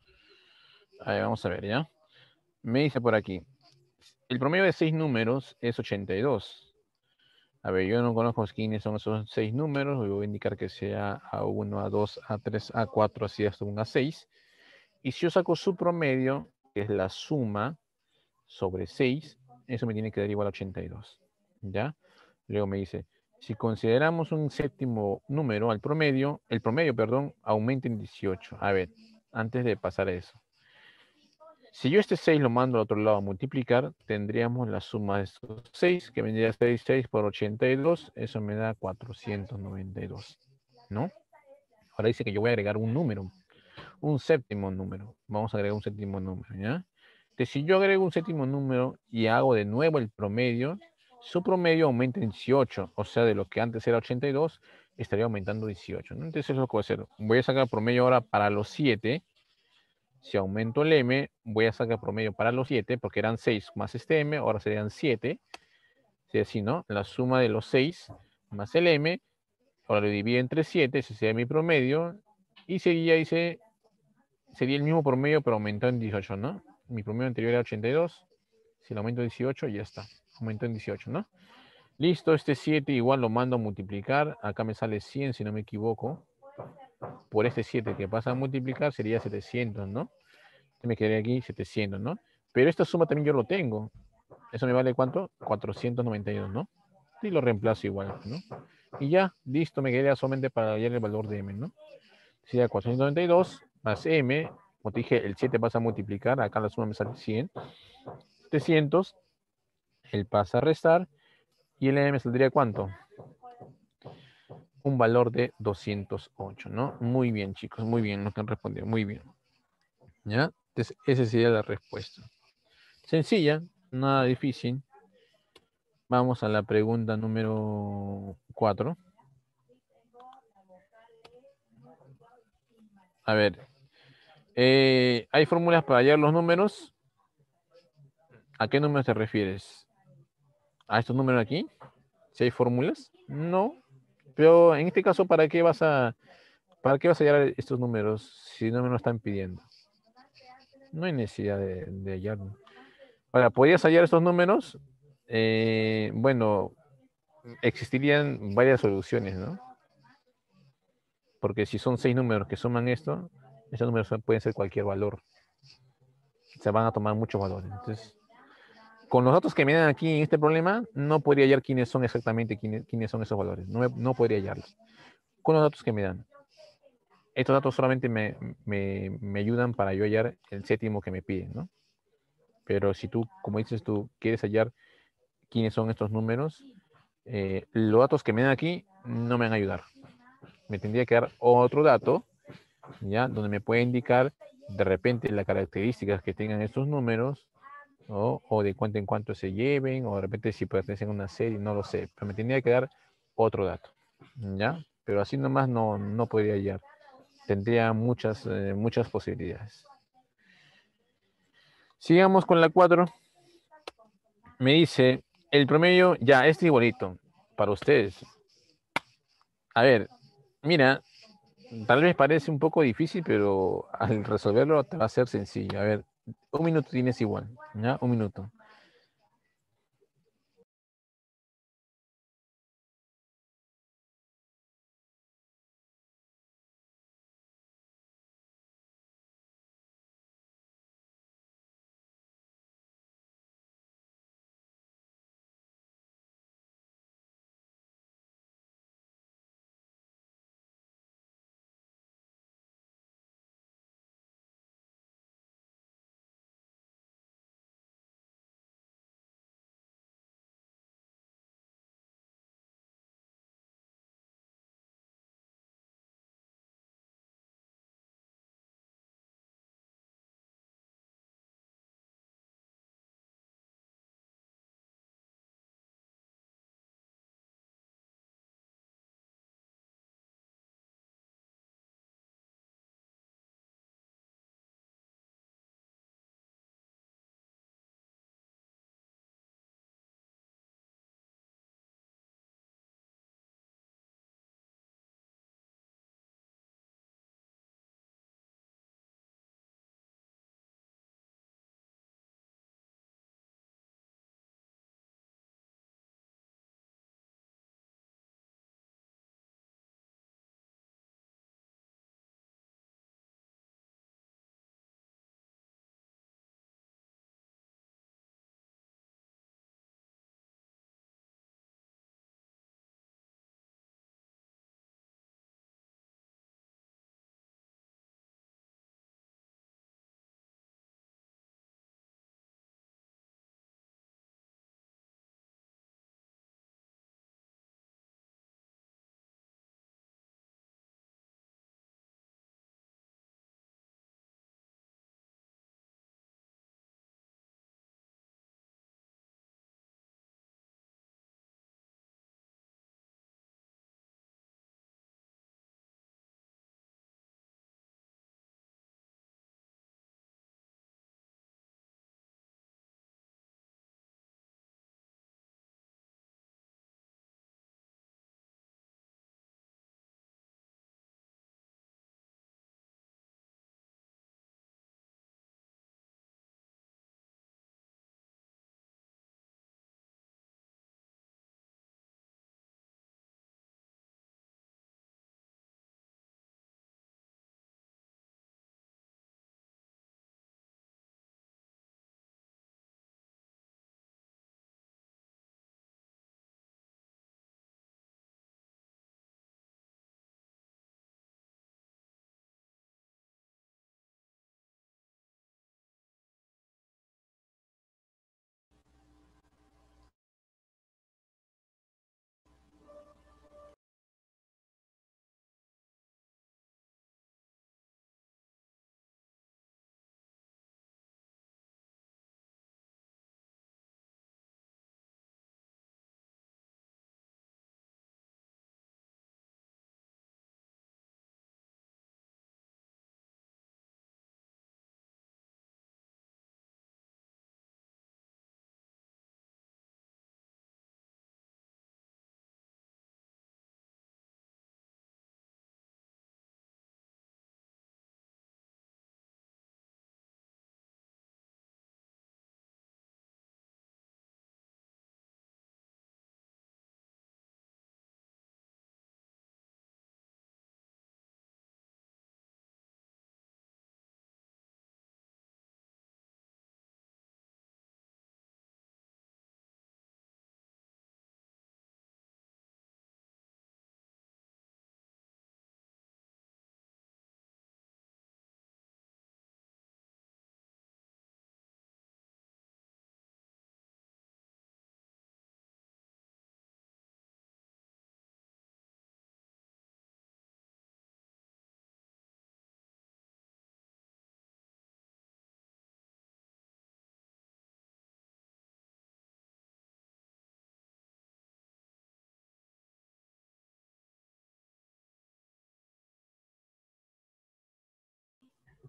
A vamos a ver, ¿ya? Me dice por aquí, el promedio de seis números es 82. A ver, yo no conozco quiénes son esos seis números, voy a indicar que sea A1, A2, A3, A4, así hasta un A6. Y si yo saco su promedio, que es la suma sobre 6, eso me tiene que dar igual a 82. ¿ya? Luego me dice, si consideramos un séptimo número al promedio, el promedio, perdón, aumenta en 18. A ver, antes de pasar a eso. Si yo este 6 lo mando al otro lado a multiplicar, tendríamos la suma de estos 6, que vendría 6, 6 por 82, eso me da 492, ¿no? Ahora dice que yo voy a agregar un número, un séptimo número. Vamos a agregar un séptimo número, ¿ya? Que si yo agrego un séptimo número y hago de nuevo el promedio, su promedio aumenta en 18, o sea, de lo que antes era 82, estaría aumentando 18. Entonces, eso es lo que voy a hacer. Voy a sacar promedio ahora para los 7. Si aumento el m, voy a sacar promedio para los 7, porque eran 6 más este m, ahora serían 7. Sería así, ¿no? La suma de los 6 más el m, ahora lo divido entre 7, ese sería mi promedio, y sería, dice, sería el mismo promedio, pero aumentó en 18, ¿no? Mi promedio anterior era 82, si lo aumento en 18, ya está aumentó en 18, ¿no? Listo, este 7 igual lo mando a multiplicar. Acá me sale 100, si no me equivoco. Por este 7 que pasa a multiplicar sería 700, ¿no? Me quedaría aquí 700, ¿no? Pero esta suma también yo lo tengo. ¿Eso me vale cuánto? 492, ¿no? Y lo reemplazo igual, ¿no? Y ya, listo, me quedaría solamente para hallar el valor de m, ¿no? Sería 492 más m, como te dije, el 7 pasa a multiplicar, acá la suma me sale 100. 700 el pasa a restar y el m saldría cuánto? Un valor de 208, ¿no? Muy bien, chicos, muy bien lo que han respondido, muy bien. ¿Ya? Entonces, esa sería la respuesta. Sencilla, nada difícil. Vamos a la pregunta número 4. A ver, eh, ¿hay fórmulas para hallar los números? ¿A qué número te refieres? a estos números aquí? Si hay fórmulas, no. Pero en este caso, ¿para qué vas a, para qué vas a hallar estos números si no me lo están pidiendo? No hay necesidad de, de hallarlo. Ahora, ¿podrías hallar estos números? Eh, bueno, existirían varias soluciones, ¿no? Porque si son seis números que suman esto, esos números pueden ser cualquier valor. Se van a tomar muchos valores. Entonces, con los datos que me dan aquí en este problema, no podría hallar quiénes son exactamente quiénes, quiénes son esos valores. No, no, podría hallarlos. Con los datos que me dan. Estos datos solamente me, me, me, ayudan para yo hallar el séptimo que me piden, ¿no? Pero si tú, como dices tú, quieres hallar quiénes son estos números, eh, los datos que me dan aquí no me van a ayudar. Me tendría que dar otro dato, ¿ya? Donde me puede indicar de repente las características que tengan estos números o de cuánto en cuánto se lleven, o de repente si pertenecen a una serie, no lo sé. Pero me tendría que dar otro dato, ¿ya? Pero así nomás no, no podría hallar Tendría muchas, eh, muchas posibilidades. Sigamos con la 4. Me dice, el promedio, ya, este igualito, para ustedes. A ver, mira, tal vez parece un poco difícil, pero al resolverlo te va a ser sencillo. A ver, un minuto tienes igual, ¿ya? Un minuto.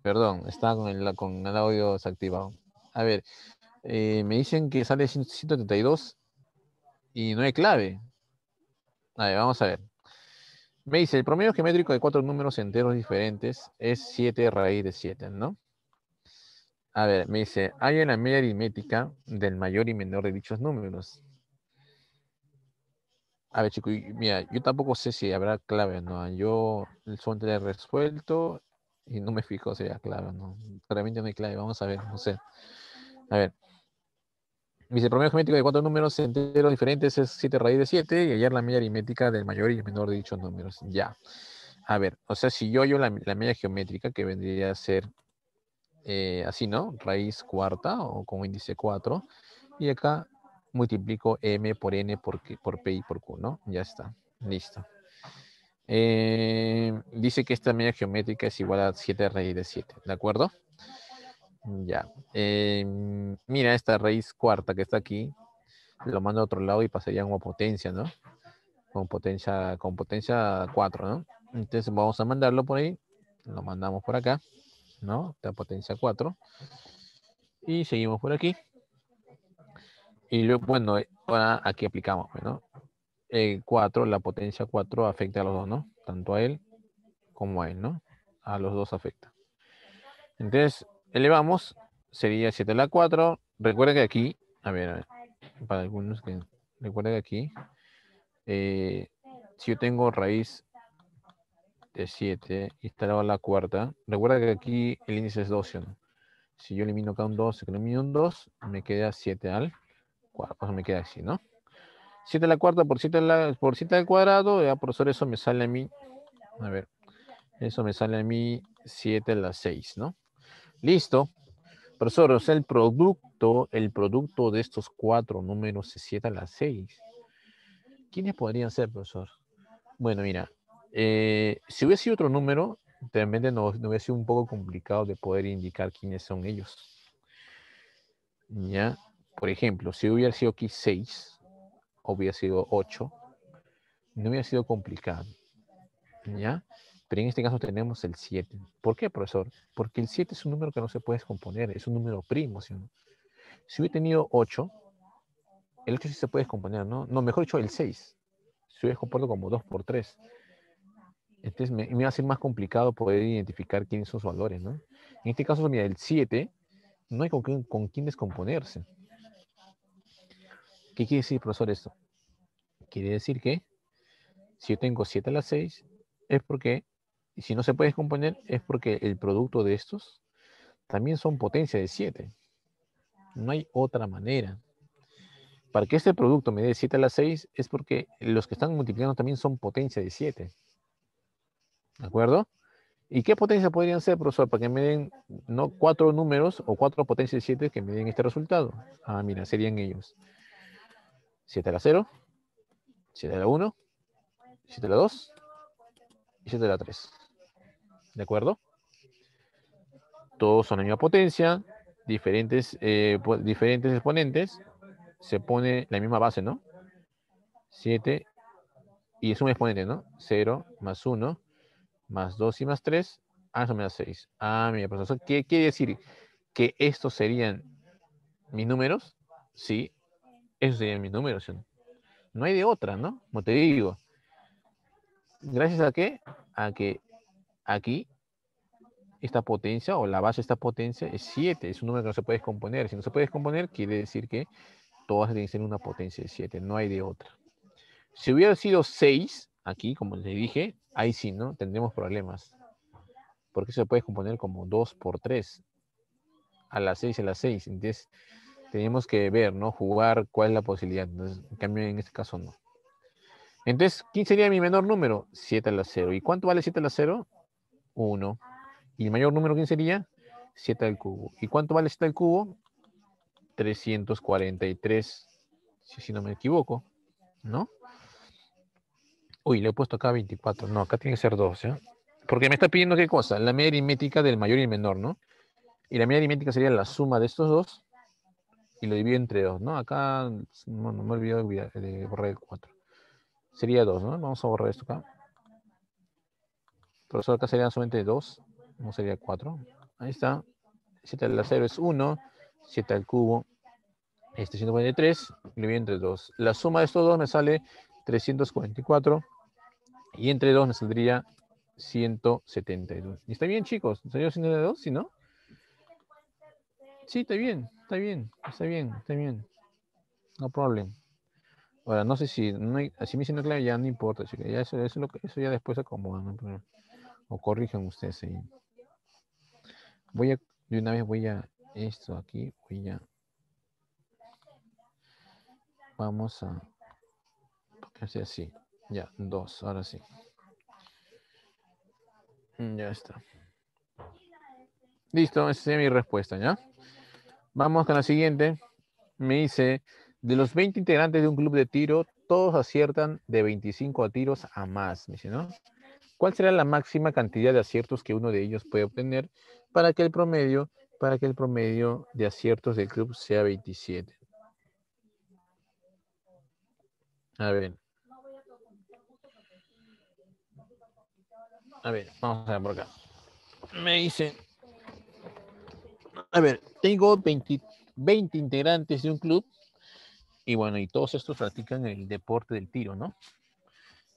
Perdón, está con el, con audio desactivado. A ver, eh, me dicen que sale 132 y no hay clave. A ver, vamos a ver. Me dice, el promedio geométrico de cuatro números enteros diferentes es 7 raíz de 7, ¿no? A ver, me dice, hay una media aritmética del mayor y menor de dichos números. A ver, chicos, mira, yo tampoco sé si habrá clave, ¿no? Yo el de resuelto y no me fijo sería sea, clave no. Realmente no hay clave, vamos a ver, no sé. A ver. Dice, el promedio geométrico de cuatro números enteros diferentes es 7 raíz de 7 y hallar la media aritmética del mayor y el menor de dichos números. Ya. A ver, o sea, si yo yo la, media geométrica, que vendría a ser eh, así, ¿no? Raíz cuarta o con índice 4. Y acá multiplico m por n por, por p y por q, ¿no? Ya está. Listo. Eh, dice que esta media geométrica es igual a 7 raíz de 7, ¿de acuerdo? Ya. Eh, mira esta raíz cuarta que está aquí. Lo mando a otro lado y pasaría como potencia, ¿no? Con potencia, con potencia 4, ¿no? Entonces vamos a mandarlo por ahí. Lo mandamos por acá, ¿no? Esta potencia 4. Y seguimos por aquí. Y luego, bueno, ahora aquí aplicamos, pues, ¿no? 4, eh, la potencia 4 afecta a los dos, ¿no? Tanto a él como a él, ¿no? A los dos afecta. Entonces, elevamos, sería 7 a la 4. Recuerda que aquí, a ver, a ver para algunos que recuerden que aquí, eh, si yo tengo raíz de 7 y a la cuarta, recuerda que aquí el índice es 12, ¿no? Si yo elimino cada un 2, elimino un 2, me queda 7 al O sea, me queda así, ¿no? 7 a la cuarta por 7 la, por al cuadrado, ya profesor, eso me sale a mí, a ver, eso me sale a mí 7 a la 6, ¿no? Listo. Profesor, o sea, el producto, el producto de estos cuatro números es 7 a la 6. ¿Quiénes podrían ser, profesor? Bueno, mira, eh, si hubiese sido otro número, realmente nos, no hubiese sido un poco complicado de poder indicar quiénes son ellos. Ya, por ejemplo, si hubiera sido aquí 6, hubiera sido 8, no hubiera sido complicado. ¿Ya? Pero en este caso tenemos el 7. ¿Por qué, profesor? Porque el 7 es un número que no se puede descomponer, es un número primo. Si hubiera tenido 8, el 8 sí se puede descomponer, ¿no? No, mejor dicho, el 6. Si hubiera descompuesto como 2 por 3. Entonces me, me, va a ser más complicado poder identificar quiénes son sus valores, ¿no? En este caso, mira, el 7 no hay con, con quién descomponerse. ¿Qué quiere decir, profesor, esto? Quiere decir que si yo tengo 7 a la 6, es porque, y si no se puede descomponer, es porque el producto de estos también son potencia de 7. No hay otra manera. Para que este producto me dé 7 a la 6 es porque los que están multiplicando también son potencia de 7. ¿De acuerdo? ¿Y qué potencia podrían ser, profesor, para que me den no cuatro números o cuatro potencias de 7 que me den este resultado? Ah, mira, serían ellos. 7 a la 0, 7 a la 1, 7 a la 2 y 7 a la 3. ¿De acuerdo? Todos son la misma potencia, diferentes, eh, diferentes exponentes, se pone la misma base, ¿no? 7 y es un exponente, ¿no? 0 más 1 más 2 y más 3, ah, eso me da 6. Ah, mira, profesor, ¿qué quiere decir? ¿Que estos serían mis números? Sí, es de mi número, No hay de otra, ¿no? Como te digo. Gracias a qué? A que aquí esta potencia o la base de esta potencia es 7. Es un número que no se puede descomponer. Si no se puede descomponer, quiere decir que todas tienen que ser una potencia de 7. No hay de otra. Si hubiera sido 6, aquí, como les dije, ahí sí, ¿no? Tendremos problemas. Porque se puede descomponer como 2 por 3. A las 6 a las 6. Entonces, tenemos que ver, ¿no? Jugar cuál es la posibilidad. Entonces, en cambio, en este caso no. Entonces, ¿quién sería mi menor número? 7 a la 0. ¿Y cuánto vale 7 a la 0? 1. ¿Y el mayor número quién sería? 7 al cubo. ¿Y cuánto vale 7 al cubo? 343, si no me equivoco, ¿no? Uy, le he puesto acá 24. No, acá tiene que ser 12. ¿eh? Porque me está pidiendo qué cosa? La media aritmética del mayor y el menor, ¿no? Y la media aritmética sería la suma de estos dos y lo divido entre 2, ¿no? Acá, no me olvidé de borrar el 4. Sería 2, ¿no? Vamos a borrar esto acá. Por acá serían solamente 2, no sería 4. Ahí está. 7 al 0 es 1, 7 al cubo este 143, lo divido entre 2. La suma de estos dos me sale 344 y entre 2 me saldría 172. ¿Y está bien, chicos? ¿Salió 172? Si no. Sí, está bien, está bien, está bien, está bien. No problem. Ahora, no sé si, así me hicieron claro, ya no importa, Ya eso, ya después se acomoda, ¿no? O corrigen ustedes ahí. Voy a, de una vez voy a, esto aquí, voy a. Vamos a hacer así. Ya, dos, ahora sí. Mm, ya está. Listo, esa es mi respuesta, ¿ya? Vamos con la siguiente. Me dice, de los 20 integrantes de un club de tiro, todos aciertan de 25 a tiros a más, me dice, ¿no? ¿Cuál será la máxima cantidad de aciertos que uno de ellos puede obtener para que el promedio, para que el promedio de aciertos del club sea 27? A ver. A ver, vamos a ver por acá. Me dice, a ver, tengo 20, integrantes de un club y bueno, y todos estos practican el deporte del tiro, ¿no?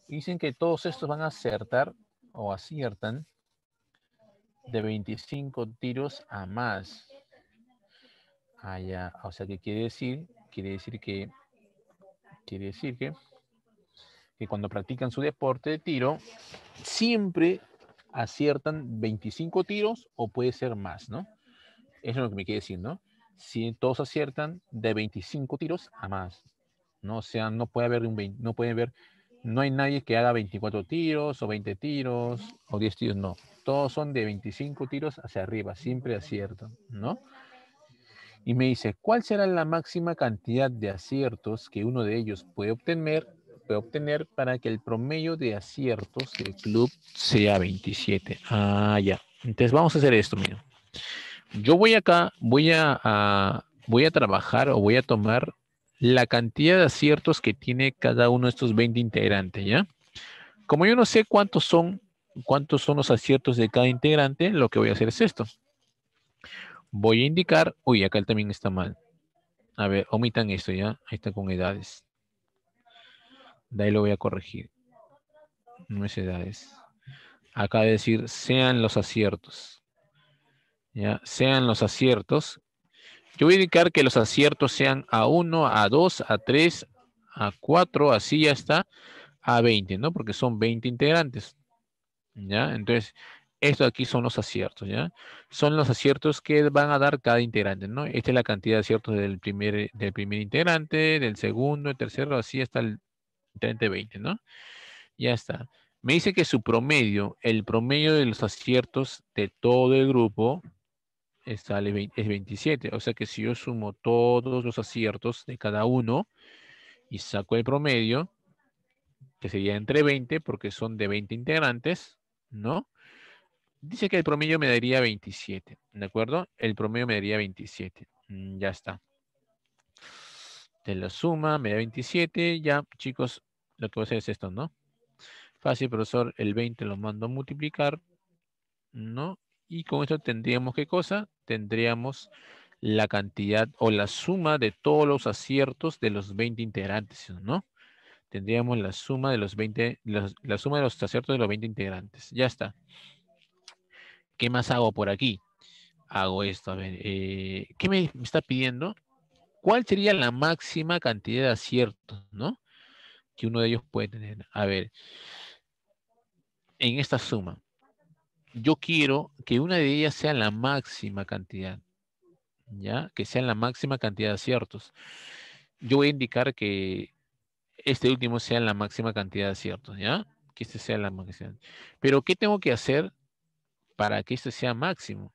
Dicen que todos estos van a acertar o aciertan de 25 tiros a más. Allá, ah, o sea, ¿qué quiere decir? Quiere decir que quiere decir que que cuando practican su deporte de tiro siempre aciertan 25 tiros o puede ser más, ¿no? Eso es lo que me quiere decir, ¿no? Si todos aciertan de 25 tiros a más, ¿no? O sea, no puede haber un 20, no puede haber, no hay nadie que haga 24 tiros o 20 tiros o 10 tiros, no. Todos son de 25 tiros hacia arriba, siempre aciertan, ¿no? Y me dice, ¿cuál será la máxima cantidad de aciertos que uno de ellos puede obtener, puede obtener para que el promedio de aciertos del club sea 27? Ah, ya. Entonces vamos a hacer esto, mira yo voy acá, voy a, voy a trabajar o voy a tomar la cantidad de aciertos que tiene cada uno de estos 20 integrantes, ¿ya? Como yo no sé cuántos son, cuántos son los aciertos de cada integrante, lo que voy a hacer es esto. Voy a indicar, uy, acá también está mal. A ver, omitan esto ya, ahí está con edades. De ahí lo voy a corregir. No es edades. Acá decir, sean los aciertos. ¿ya? sean los aciertos. Yo voy a indicar que los aciertos sean a 1, a 2, a 3, a 4, así ya está, a 20, ¿no? Porque son 20 integrantes. ¿Ya? Entonces, estos aquí son los aciertos, ¿ya? Son los aciertos que van a dar cada integrante, ¿no? Esta es la cantidad de aciertos del primer, del primer integrante, del segundo, el tercero, así hasta el 30, 20, ¿no? Ya está. Me dice que su promedio, el promedio de los aciertos de todo el grupo, es 27. O sea que si yo sumo todos los aciertos de cada uno y saco el promedio, que sería entre 20, porque son de 20 integrantes, ¿no? Dice que el promedio me daría 27, ¿de acuerdo? El promedio me daría 27. Mm, ya está. Te la suma, me da 27. Ya, chicos, lo que voy a hacer es esto, ¿no? Fácil, profesor, el 20 lo mando a multiplicar, ¿no? Y con esto tendríamos qué cosa? tendríamos la cantidad o la suma de todos los aciertos de los 20 integrantes, ¿no? Tendríamos la suma de los 20, la, suma de los aciertos de los 20 integrantes. Ya está. ¿Qué más hago por aquí? Hago esto, a ver, eh, ¿qué me está pidiendo? ¿Cuál sería la máxima cantidad de aciertos, no? Que uno de ellos puede tener. A ver, en esta suma, yo quiero que una de ellas sea la máxima cantidad. ¿Ya? Que sea la máxima cantidad de aciertos. Yo voy a indicar que este último sea la máxima cantidad de aciertos, ¿ya? Que este sea la máxima. Pero, ¿qué tengo que hacer para que este sea máximo?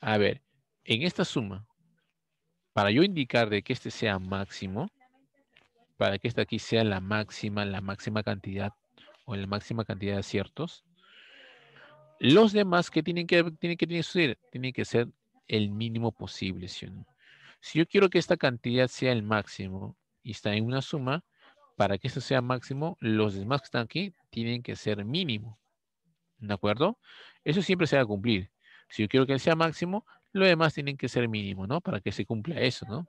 A ver, en esta suma, para yo indicar de que este sea máximo, para que esta aquí sea la máxima, la máxima cantidad o la máxima cantidad de aciertos, los demás, que tienen que, tienen que, ser? Tienen que ser el mínimo posible. ¿sí? Si yo quiero que esta cantidad sea el máximo y está en una suma, para que esto sea máximo, los demás que están aquí tienen que ser mínimo. ¿De acuerdo? Eso siempre se va a cumplir. Si yo quiero que sea máximo, los demás tienen que ser mínimo, ¿no? Para que se cumpla eso, ¿no?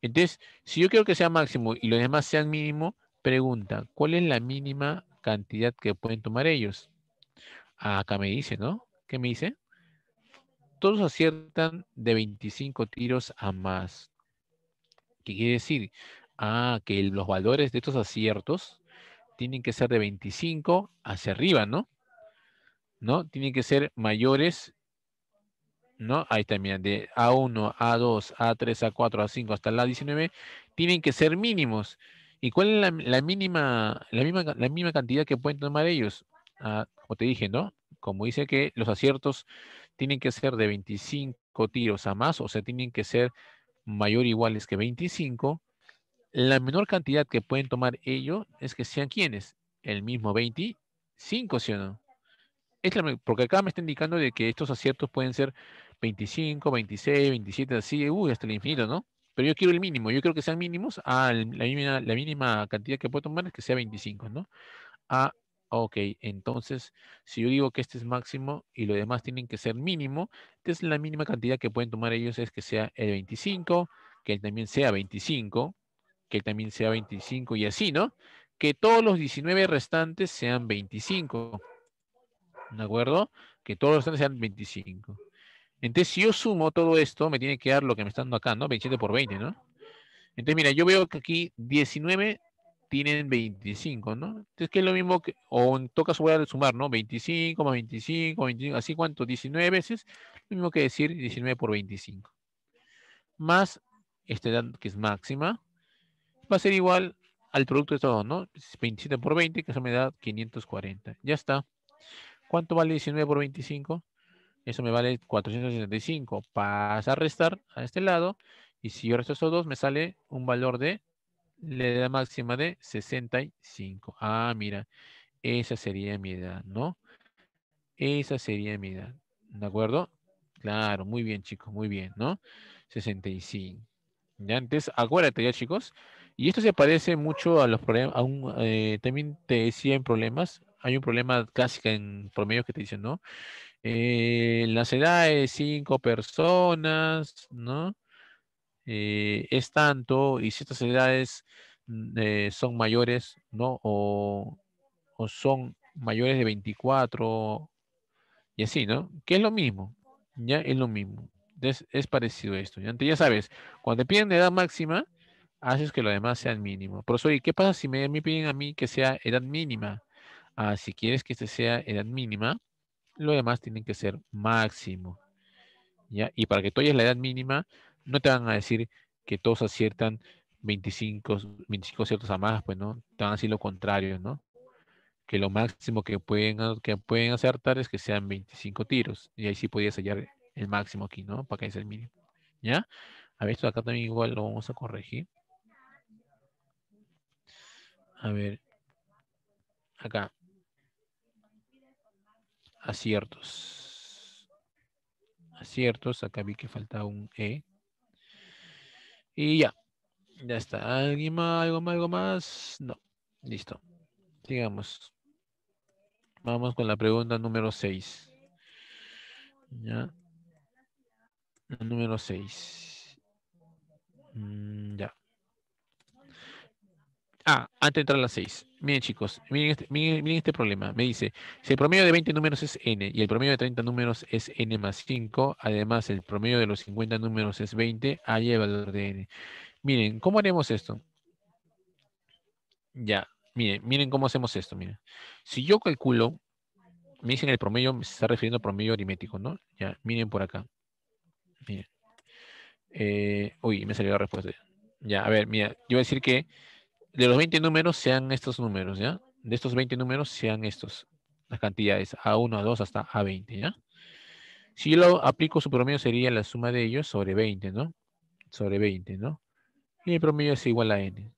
Entonces, si yo quiero que sea máximo y los demás sean mínimo, pregunta, ¿cuál es la mínima cantidad que pueden tomar ellos? Acá me dice, ¿no? ¿Qué me dice? Todos aciertan de 25 tiros a más. ¿Qué quiere decir? Ah, que los valores de estos aciertos tienen que ser de 25 hacia arriba, ¿no? ¿No? Tienen que ser mayores, ¿no? Ahí también, de A1, A2, A3, A4, A5 hasta la 19 tienen que ser mínimos. ¿Y cuál es la, mínima, la, misma, la misma cantidad que pueden tomar ellos? Ah, como te dije, ¿no? Como dice que los aciertos tienen que ser de 25 tiros a más, o sea, tienen que ser mayor o iguales que 25, la menor cantidad que pueden tomar ellos es que sean quienes, el mismo 25, ¿sí o no? Es porque acá me está indicando de que estos aciertos pueden ser 25, 26, 27, así, uy, hasta el infinito, ¿no? Pero yo quiero el mínimo, yo quiero que sean mínimos, a ah, la, mínima, la mínima cantidad que puedo tomar es que sea 25, ¿no? A ah, Ok, entonces, si yo digo que este es máximo y lo demás tienen que ser mínimo, entonces la mínima cantidad que pueden tomar ellos es que sea el 25, que él también sea 25, que él también sea 25 y así, ¿no? Que todos los 19 restantes sean 25. ¿De acuerdo? Que todos los restantes sean 25. Entonces, si yo sumo todo esto, me tiene que dar lo que me están dando acá, ¿no? 27 por 20, ¿no? Entonces, mira, yo veo que aquí 19 tienen 25, ¿no? Entonces, que es lo mismo que, o en voy a sumar, ¿no? 25 más 25, 25, así cuánto, 19 veces, lo mismo que decir 19 por 25. Más este dato que es máxima, va a ser igual al producto de todo, ¿no? 27 por 20, que eso me da 540. Ya está. ¿Cuánto vale 19 por 25? Eso me vale 465. Pasa a restar a este lado. Y si yo resto esos dos, me sale un valor de la edad máxima de 65. Ah, mira, esa sería mi edad, ¿no? Esa sería mi edad, ¿de acuerdo? Claro, muy bien, chicos, muy bien, ¿no? 65. Ya, antes, acuérdate ya, chicos. Y esto se parece mucho a los problemas, a un, eh, también te decían problemas, hay un problema clásico en promedio que te dicen, ¿no? Eh, la edad edades, cinco personas, ¿no? Eh, es tanto y estas edades mm, eh, son mayores, ¿no? O, son mayores de 24 y así, ¿no? Que es lo mismo, ya es lo mismo. es parecido a esto. ¿ya? sabes, cuando te piden edad máxima, haces que lo demás sea el mínimo. Pero, eso, qué pasa si me, piden a mí que sea edad mínima? Ah, si quieres que este sea edad mínima, lo demás tienen que ser máximo. ¿ya? Y para que tú la edad mínima, no te van a decir que todos aciertan 25, 25 aciertos a más, pues, ¿no? Te van a decir lo contrario, ¿no? Que lo máximo que pueden, que pueden acertar es que sean 25 tiros. Y ahí sí podías hallar el máximo aquí, ¿no? Para que es el mínimo. ¿Ya? A ver, esto acá también igual lo vamos a corregir. A ver. Acá. Aciertos. Aciertos. Acá vi que faltaba un E. Y ya. Ya está. ¿Alguien más? ¿Algo más? ¿Algo más? No. Listo. Sigamos. Vamos con la pregunta número 6. Ya. Número 6. Mm, ya. Ah, antes de entrar a las 6. Miren, chicos, este, miren este, problema. Me dice, si el promedio de 20 números es n y el promedio de 30 números es n más 5, además el promedio de los 50 números es 20, ¿a el valor de n. Miren, ¿cómo haremos esto? Ya, miren, miren cómo hacemos esto, miren. Si yo calculo, me dicen el promedio, se está refiriendo al promedio aritmético, ¿no? Ya, miren por acá. Miren. Eh, uy, me salió la respuesta. Ya, a ver, mira, yo voy a decir que de los 20 números sean estos números, ¿ya? De estos 20 números sean estos, las cantidades A1, A2 hasta A20, ¿ya? Si yo lo aplico, su promedio sería la suma de ellos sobre 20, ¿no? Sobre 20, ¿no? Y el promedio es igual a N.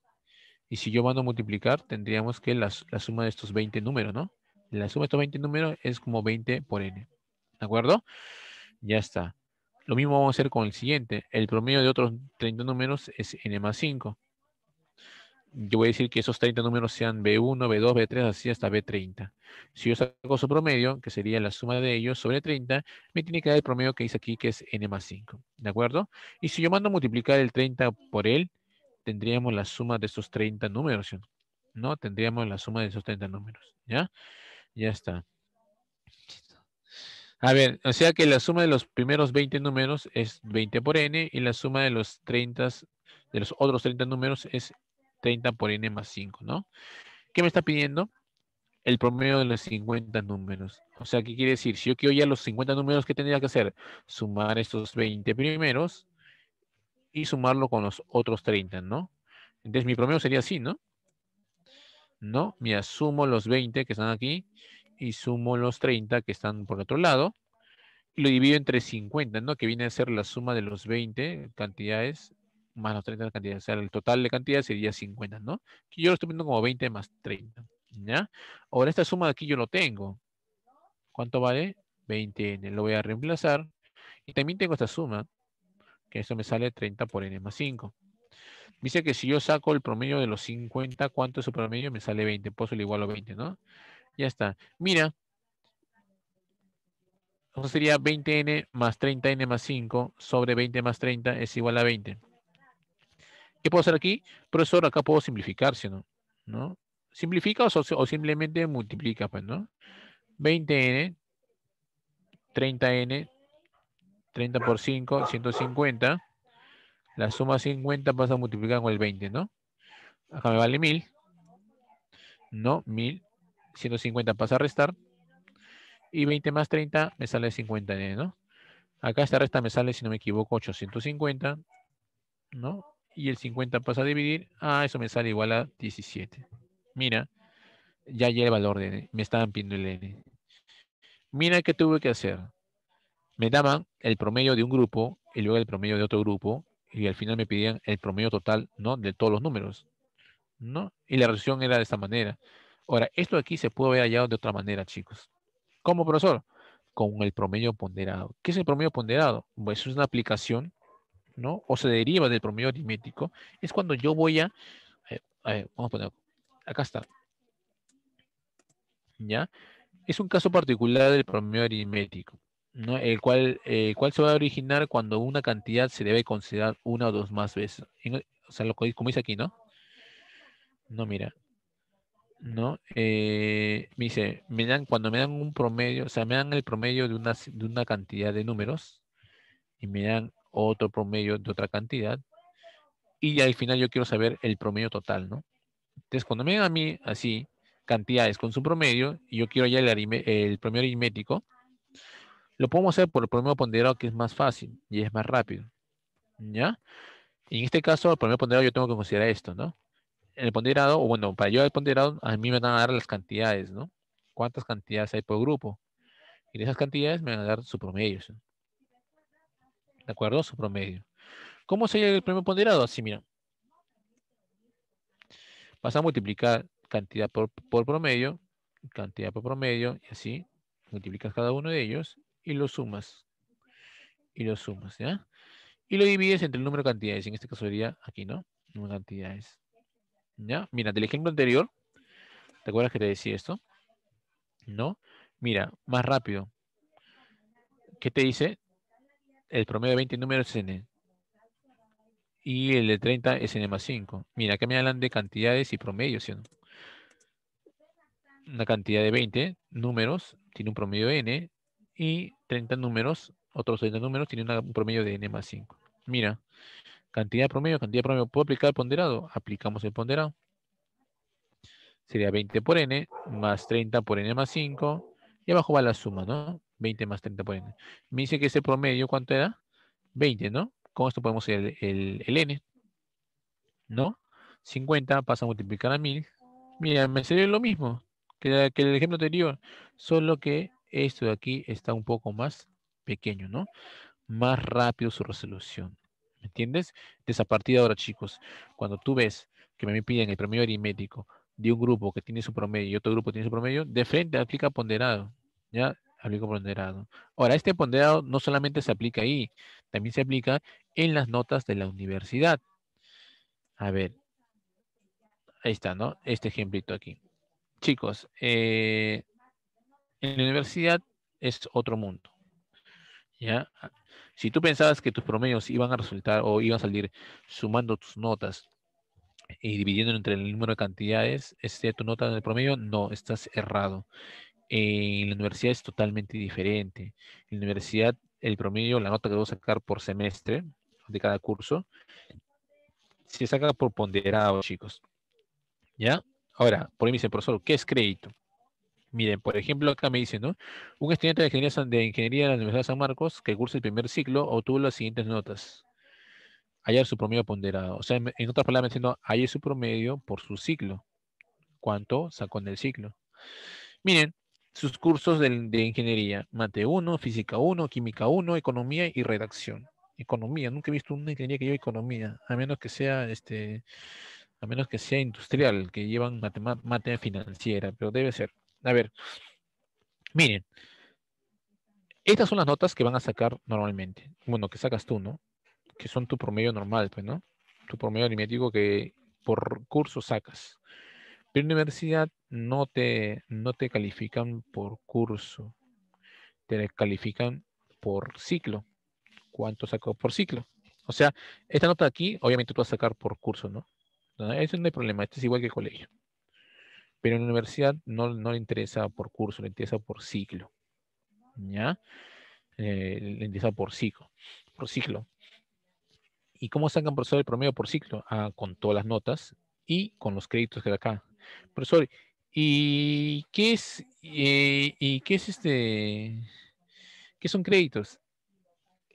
Y si yo mando a multiplicar, tendríamos que la, la suma de estos 20 números, ¿no? La suma de estos 20 números es como 20 por N. ¿De acuerdo? Ya está. Lo mismo vamos a hacer con el siguiente. El promedio de otros 30 números es N más 5 yo voy a decir que esos 30 números sean B1, B2, B3, así hasta B30. Si yo saco su promedio, que sería la suma de ellos sobre 30, me tiene que dar el promedio que dice aquí, que es n más 5. ¿De acuerdo? Y si yo mando a multiplicar el 30 por él, tendríamos la suma de esos 30 números, ¿no? Tendríamos la suma de esos 30 números, ¿ya? Ya está. A ver, o sea que la suma de los primeros 20 números es 20 por n y la suma de los 30, de los otros 30 números es 30 por n más 5, ¿no? ¿Qué me está pidiendo? El promedio de los 50 números. O sea, ¿qué quiere decir? Si yo quiero ya los 50 números, ¿qué tendría que hacer? Sumar estos 20 primeros y sumarlo con los otros 30, ¿no? Entonces, mi promedio sería así, ¿no? ¿No? Mira, sumo los 20 que están aquí y sumo los 30 que están por otro lado. Y lo divido entre 50, ¿no? Que viene a ser la suma de los 20 cantidades más los 30 de la cantidad. O sea, el total de cantidad sería 50, ¿no? Aquí yo lo estoy poniendo como 20 más 30, ¿ya? Ahora esta suma de aquí yo lo tengo. ¿Cuánto vale? 20n. Lo voy a reemplazar. Y también tengo esta suma, que eso me sale 30 por n más 5. Dice que si yo saco el promedio de los 50, ¿cuánto es su promedio? Me sale 20. Puedo igual a 20, ¿no? Ya está. Mira, Eso sería 20n más 30n más 5 sobre 20 más 30 es igual a 20. ¿Qué puedo hacer aquí? Profesor, acá puedo simplificar, no? ¿No? Simplifica o, o simplemente multiplica, pues, no? 20n, 30n, 30 por 5, 150. La suma 50 pasa a multiplicar con el 20, ¿no? Acá me vale 1000. No, 1000. 150 pasa a restar. Y 20 más 30 me sale 50, n ¿no? Acá esta resta me sale, si no me equivoco, 850, ¿no? y el 50 pasa a dividir. Ah, eso me sale igual a 17. Mira, ya lleva el valor de n. Me estaban pidiendo el n. Mira qué tuve que hacer. Me daban el promedio de un grupo y luego el promedio de otro grupo y al final me pedían el promedio total, ¿no? De todos los números, ¿no? Y la resolución era de esta manera. Ahora, esto aquí se puede haber hallado de otra manera, chicos. ¿Cómo, profesor? Con el promedio ponderado. ¿Qué es el promedio ponderado? Pues es una aplicación ¿no? O se deriva del promedio aritmético, es cuando yo voy a, eh, eh, vamos a poner, acá está. ¿Ya? Es un caso particular del promedio aritmético, ¿no? El cual, se va a originar cuando una cantidad se debe considerar una o dos más veces. o sea, lo, como dice aquí, ¿no? No, mira, ¿no? Eh, me dice, me dan, cuando me dan un promedio, o sea, me dan el promedio de una, de una cantidad de números y me dan otro promedio de otra cantidad, y al final yo quiero saber el promedio total, ¿no? Entonces, cuando me dan a mí así cantidades con su promedio, y yo quiero ya el, el promedio aritmético, lo podemos hacer por el promedio ponderado que es más fácil y es más rápido, ¿ya? en este caso, el promedio ponderado yo tengo que considerar esto, ¿no? El ponderado, o bueno, para yo el ponderado, a mí me van a dar las cantidades, ¿no? ¿Cuántas cantidades hay por grupo? Y de esas cantidades me van a dar su promedio. ¿de acuerdo? Su promedio. ¿Cómo sería el premio ponderado? Así, mira. Vas a multiplicar cantidad por, promedio, cantidad por promedio, y así. Multiplicas cada uno de ellos y lo sumas. Y lo sumas, ¿ya? Y lo divides entre el número de cantidades. En este caso sería aquí, ¿no? Número de cantidades. ¿Ya? Mira, del ejemplo anterior, ¿te acuerdas que te decía esto? ¿No? Mira, más rápido. ¿Qué te dice? el promedio de 20 números es n. Y el de 30 es n más 5. Mira, acá me hablan de cantidades y promedios. ¿sí? Una cantidad de 20 números tiene un promedio de n. Y 30 números, otros 30 números, tiene un promedio de n más 5. Mira, cantidad de promedio, cantidad de promedio. ¿Puedo aplicar el ponderado? Aplicamos el ponderado. Sería 20 por n más 30 por n más 5. Y abajo va la suma, ¿no? 20 más 30 por n. Me dice que ese promedio, ¿cuánto era? 20, ¿no? Con esto podemos hacer el, n. ¿No? 50 pasa a multiplicar a 1000. Mira, me salió lo mismo que, el ejemplo anterior, solo que esto de aquí está un poco más pequeño, ¿no? Más rápido su resolución. ¿Me entiendes? Entonces, a partir de ahora, chicos, cuando tú ves que me piden el promedio aritmético de un grupo que tiene su promedio y otro grupo tiene su promedio, de frente aplica ponderado. ¿ya? Aplico ponderado. Ahora, este ponderado no solamente se aplica ahí, también se aplica en las notas de la universidad. A ver, ahí está, ¿no? Este ejemplito aquí. Chicos, eh, en la universidad es otro mundo. ¿Ya? Si tú pensabas que tus promedios iban a resultar o iban a salir sumando tus notas y dividiendo entre el número de cantidades, este, tu nota del promedio, no, estás errado en la universidad es totalmente diferente. En la universidad, el promedio, la nota que debo sacar por semestre de cada curso, se saca por ponderado, chicos. ¿Ya? Ahora, por ahí me dicen, profesor, ¿qué es crédito? Miren, por ejemplo, acá me dicen, ¿no? Un estudiante de ingeniería, de la Universidad de San Marcos, que cursa el primer ciclo, obtuvo las siguientes notas. Hallar su promedio ponderado. O sea, en otras palabras, diciendo, hay su promedio por su ciclo. ¿Cuánto sacó en el ciclo? Miren, sus cursos de, ingeniería, Mate 1, Física 1, Química 1, Economía y Redacción. Economía, nunca he visto una ingeniería que lleve economía, a menos que sea este a menos que sea industrial, que llevan matemática financiera, pero debe ser. A ver, miren, estas son las notas que van a sacar normalmente. Bueno, que sacas tú, ¿no? Que son tu promedio normal, pues, ¿no? Tu promedio aritmético que por curso sacas. Pero en universidad no te, no te califican por curso, te califican por ciclo. ¿Cuánto saco por ciclo? O sea, esta nota aquí, obviamente tú vas a sacar por curso, ¿no? Eso no hay problema, esto es igual que el colegio. Pero en la universidad no, le interesa por curso, le interesa por ciclo. ¿Ya? Eh, le interesa por ciclo. Por ciclo. ¿Y cómo sacan por el promedio por ciclo? Ah, con todas las notas y con los créditos que da acá. Profesor, ¿y qué es, eh, y qué es este, qué son créditos?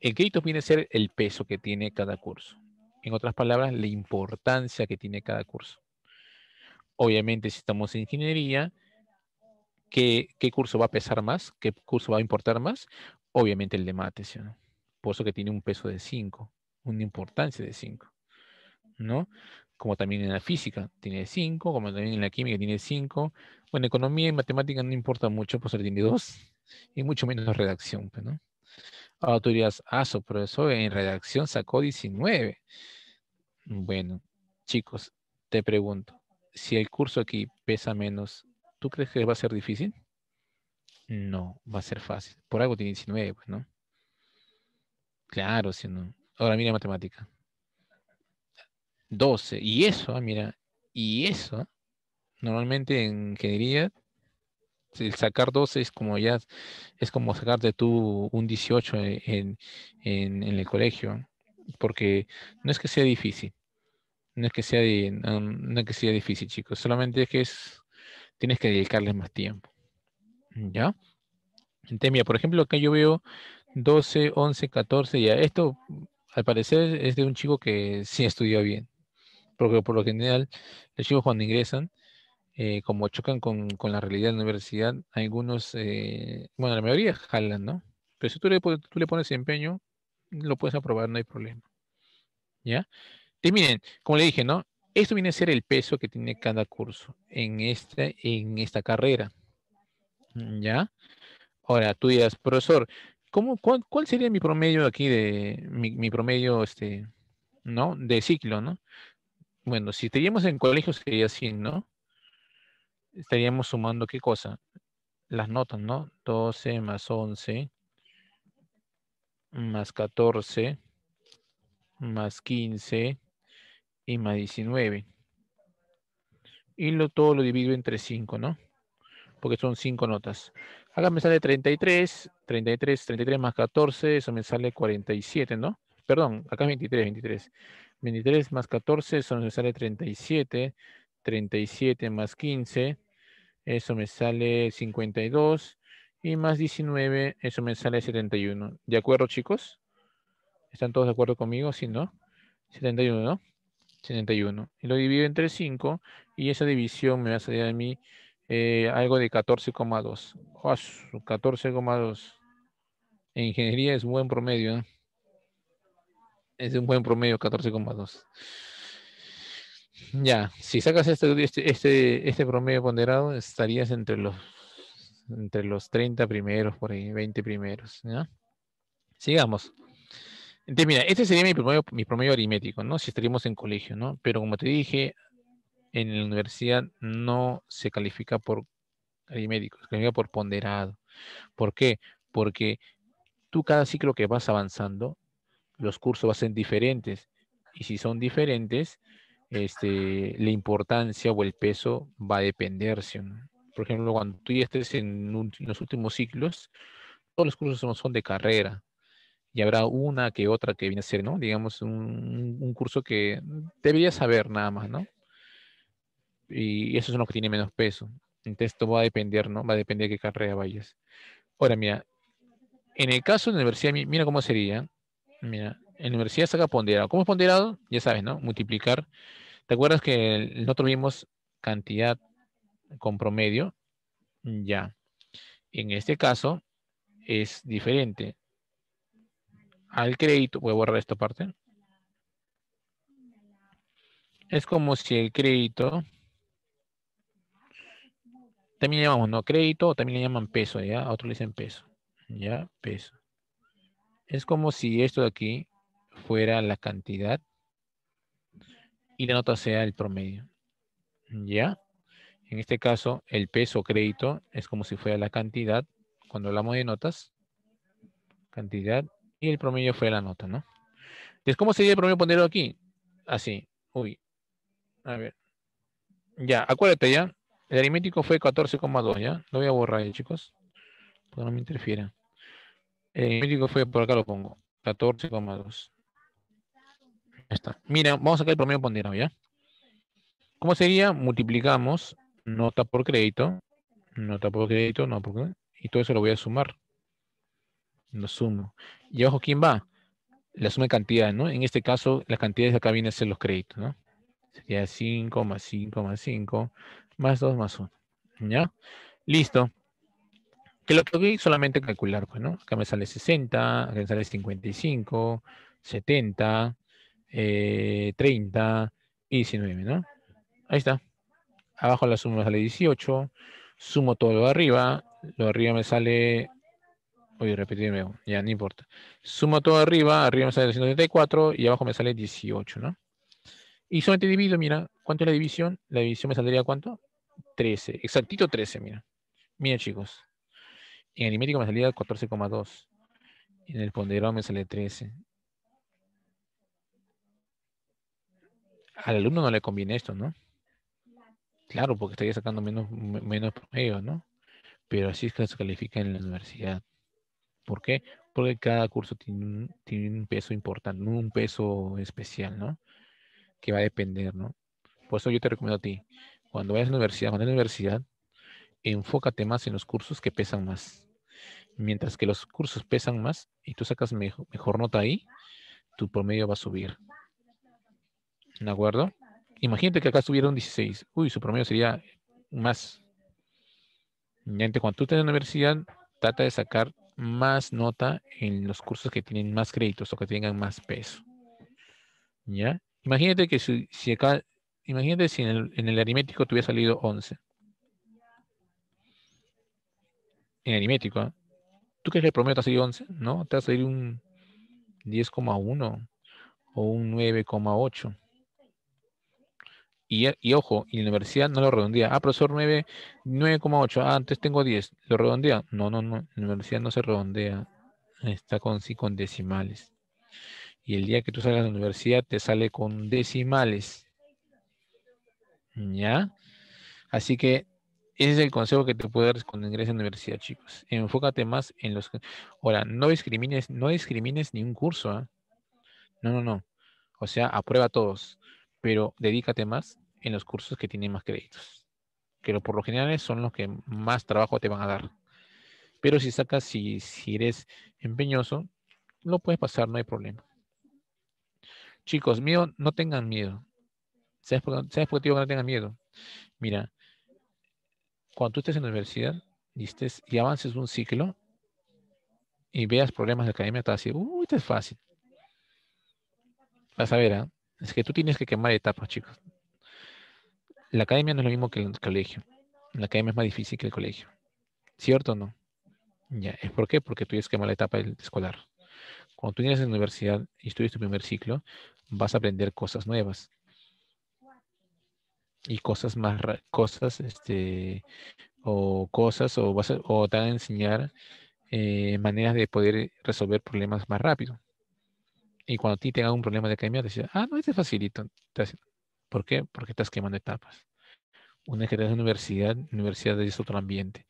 El crédito viene a ser el peso que tiene cada curso. En otras palabras, la importancia que tiene cada curso. Obviamente, si estamos en ingeniería, ¿qué, curso va a pesar más? ¿Qué curso va a importar más? Obviamente el de mates, ¿no? Por eso que tiene un peso de 5, una importancia de 5, ¿no? como también en la física tiene 5, como también en la química tiene 5. Bueno, economía y matemática no importa mucho, pues tiene 2 y mucho menos redacción, pues, ¿no? Ahora tú dirías, ah, su profesor en redacción sacó 19. Bueno, chicos, te pregunto, si el curso aquí pesa menos, ¿tú crees que va a ser difícil? No, va a ser fácil. Por algo tiene 19, pues, ¿no? Claro, si no. Ahora mira matemática. 12. Y eso, ah, mira, y eso, normalmente en ingeniería, el sacar 12 es como ya, es como sacarte tú un 18 e, en, el colegio, porque no es que sea difícil, no es que sea, um, que sea difícil, chicos, solamente es que es, tienes que dedicarles más tiempo, ¿ya? En temia, por ejemplo, acá yo veo 12, 11, 14, ya, esto al parecer es de un chico que sí estudió bien, porque por lo general los chicos cuando ingresan, eh, como chocan con, la realidad de la universidad, algunos, eh, bueno, la mayoría jalan, ¿no? Pero si tú le, tú le pones empeño, lo puedes aprobar, no hay problema. ¿Ya? Y miren, como le dije, ¿no? Esto viene a ser el peso que tiene cada curso en, este, en esta carrera. ¿Ya? Ahora, tú dirás, profesor, ¿cómo, cuál, sería mi promedio aquí de mi, mi, promedio, este, ¿no? De ciclo, ¿no? bueno, si estaríamos en colegio sería así, ¿no? Estaríamos sumando qué cosa? Las notas, ¿no? 12 más 11 más 14 más 15 y más 19. Y lo, todo lo divido entre 5, ¿no? Porque son 5 notas. Acá me sale 33, 33, 33 más 14, eso me sale 47, ¿no? Perdón, acá es 23, 23. 23 más 14, eso me sale 37. 37 más 15, eso me sale 52. Y más 19, eso me sale 71. ¿De acuerdo, chicos? ¿Están todos de acuerdo conmigo? Sí, ¿no? 71, ¿no? 71. Y lo divido entre 5 y esa división me va a salir a mí eh, algo de 14,2. 14,2. En ingeniería es buen promedio, ¿no? Es un buen promedio, 14,2. Ya, si sacas este este, este, este, promedio ponderado, estarías entre los, entre los 30 primeros, por ahí, 20 primeros. ¿ya? Sigamos. Entonces, mira, este sería mi promedio, mi promedio aritmético, ¿no? Si estaríamos en colegio, ¿no? Pero como te dije, en la universidad no se califica por aritmético, se califica por ponderado. ¿Por qué? Porque tú cada ciclo que vas avanzando, los cursos van a ser diferentes. Y si son diferentes, este, la importancia o el peso va a dependerse. Por ejemplo, cuando tú ya estés en, los últimos ciclos, todos los cursos son, de carrera. Y habrá una que otra que viene a ser, ¿no? Digamos, un, curso que deberías saber nada más, ¿no? Y esos son los que tiene menos peso. Entonces, esto va a depender, ¿no? Va a depender de qué carrera vayas. Ahora, mira, en el caso de la universidad, mira cómo sería. Mira, en la universidad saca ponderado. ¿Cómo es ponderado? Ya sabes, ¿no? Multiplicar. ¿Te acuerdas que nosotros vimos cantidad con promedio? Ya. En este caso es diferente. Al crédito, voy a borrar esta parte. Es como si el crédito, también llamamos, ¿no? Crédito, también le llaman peso, ¿ya? A otros le dicen peso, ¿ya? Peso. Es como si esto de aquí fuera la cantidad y la nota sea el promedio. ¿Ya? En este caso, el peso crédito es como si fuera la cantidad, cuando hablamos de notas, cantidad, y el promedio fue la nota, ¿no? Entonces, ¿cómo sería el promedio ponerlo aquí? Así, uy, a ver. Ya, acuérdate ya, el aritmético fue 14,2, ¿ya? Lo voy a borrar, eh, chicos, no me interfiera. El eh, mítico fue, por acá lo pongo, 14,2. Ahí está. Mira, vamos a sacar el promedio ponderado, ¿ya? ¿Cómo sería? Multiplicamos nota por crédito, nota por crédito, no por crédito, y todo eso lo voy a sumar. Lo sumo. Y ojo, ¿quién va? La suma de cantidad, ¿no? En este caso, las cantidades de acá vienen a ser los créditos, ¿no? Sería 5 más 5 más 5 más 2 más 1. ¿Ya? Listo que lo que solamente calcular, ¿no? Acá me sale 60, acá me sale 55, 70, 30 y 19, eh, ¿no? Ahí está. Abajo la suma me sale 18, sumo todo lo de arriba, lo de arriba me sale... Voy repetirme, ya no importa. Sumo todo arriba, arriba me sale 184 y abajo me sale 18, ¿no? Y solamente divido, mira, ¿cuánto es la división? La división me saldría cuánto? 13, exactito 13, mira. Mira chicos, en el me salía 14,2. En el ponderado me sale 13. Al alumno no le conviene esto, ¿no? Claro, porque estaría sacando menos, menos promedio, ¿no? Pero así es que se califica en la universidad. ¿Por qué? Porque cada curso tiene un, peso importante, un peso especial, ¿no? Que va a depender, ¿no? Por eso yo te recomiendo a ti, cuando vayas a la universidad, cuando a la universidad, enfócate más en los cursos que pesan más. Mientras que los cursos pesan más y tú sacas mejor, nota ahí, tu promedio va a subir. ¿De acuerdo? Imagínate que acá subieron 16. Uy, su promedio sería más. Gente, cuando tú estás en la universidad, trata de sacar más nota en los cursos que tienen más créditos o que tengan más peso. ¿Ya? Imagínate que si, acá, imagínate si en el, en el aritmético te salido 11. en aritmético. ¿eh? ¿Tú crees que el promedio te a 11? No, te va a salir un 10,1 o un 9,8. Y, ojo, y la universidad no lo redondea. Ah, profesor, 9,8. ah, antes tengo 10. ¿Lo redondea? No, no, no. La universidad no se redondea. Está con sí con decimales. Y el día que tú salgas de la universidad te sale con decimales. ¿Ya? Así que ese es el consejo que te puedo dar cuando ingreses a la universidad, chicos. Enfócate más en los... Ahora, no discrimines, no discrimines ningún curso. ¿ah? No, no, no. O sea, aprueba todos, pero dedícate más en los cursos que tienen más créditos, que por lo general son los que más trabajo te van a dar. Pero si sacas, si, si eres empeñoso, lo puedes pasar, no hay problema. Chicos, mío, no tengan miedo. ¿Sabes por, que no tengan miedo? Mira, cuando tú estés en la universidad y, y avances un ciclo y veas problemas de academia, te vas a decir, uy, esto es fácil. Vas a ver, ¿eh? es que tú tienes que quemar etapas, chicos. La academia no es lo mismo que el colegio. La academia es más difícil que el colegio. ¿Cierto o no? Ya, ¿es por qué? Porque tú tienes que quemar la etapa escolar. Cuando tú vienes a la universidad y estudias tu primer ciclo, vas a aprender cosas nuevas y cosas más, cosas, este, o cosas, o, vas a, o te van a enseñar eh, maneras de poder resolver problemas más rápido. Y cuando a ti te un problema de academia, te dicen, ah, no, este es facilito. ¿Por qué? Porque estás quemando etapas. Una vez que estás en universidad, universidad es otro ambiente.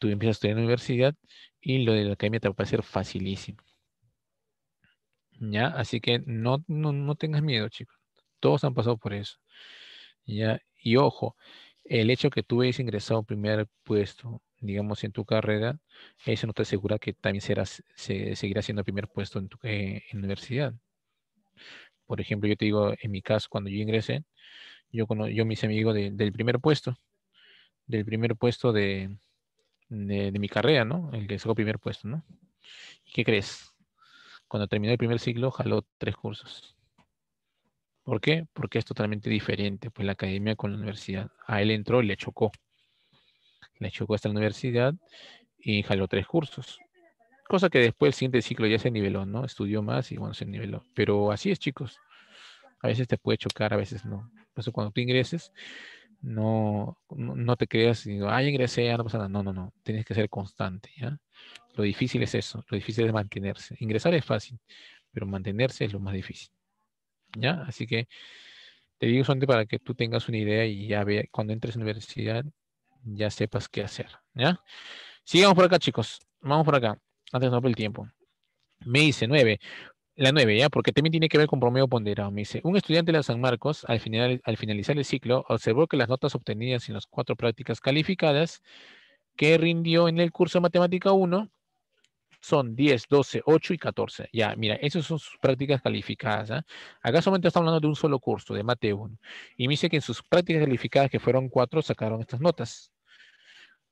Tú empiezas a estudiar en la universidad y lo de la academia te va a parecer facilísimo. ¿Ya? Así que no, no, no tengas miedo, chicos. Todos han pasado por eso. Y ojo, el hecho que tú hayas ingresado a primer puesto, digamos, en tu carrera, eso no te asegura que también serás, seguirás siendo primer puesto en tu eh, universidad. Por ejemplo, yo te digo, en mi caso, cuando yo ingresé, yo, yo me hice amigo del primer puesto, del primer puesto de, mi carrera, ¿no? El que sacó primer puesto, ¿no? qué crees? Cuando terminó el primer ciclo, jaló tres cursos. ¿Por qué? Porque es totalmente diferente, pues la academia con la universidad. A él entró y le chocó. Le chocó esta universidad y jaló tres cursos. Cosa que después el siguiente ciclo ya se niveló, ¿no? Estudió más y bueno, se niveló. Pero así es, chicos. A veces te puede chocar, a veces no. Por eso cuando tú ingreses, no, no te creas, y digo, ah, ingresé, no pasa nada. No, no, no. Tienes que ser constante, ¿ya? Lo difícil es eso, lo difícil es mantenerse. Ingresar es fácil, pero mantenerse es lo más difícil. Así que te digo solamente para que tú tengas una idea y ya ve, cuando entres a la universidad ya sepas qué hacer, ¿ya? Sigamos por acá, chicos. Vamos por acá. Antes no por el tiempo. Me dice 9. La 9, ¿ya? Porque también tiene que ver con promedio ponderado. Me dice, un estudiante de la San Marcos, al, final, al finalizar el ciclo, observó que las notas obtenidas en las cuatro prácticas calificadas que rindió en el curso de Matemática 1 son 10, 12, 8 y 14. Ya, mira, esas son sus prácticas calificadas. ¿ah? Acá solamente está hablando de un solo curso, de Mate 1. Y me dice que en sus prácticas calificadas, que fueron 4, sacaron estas notas.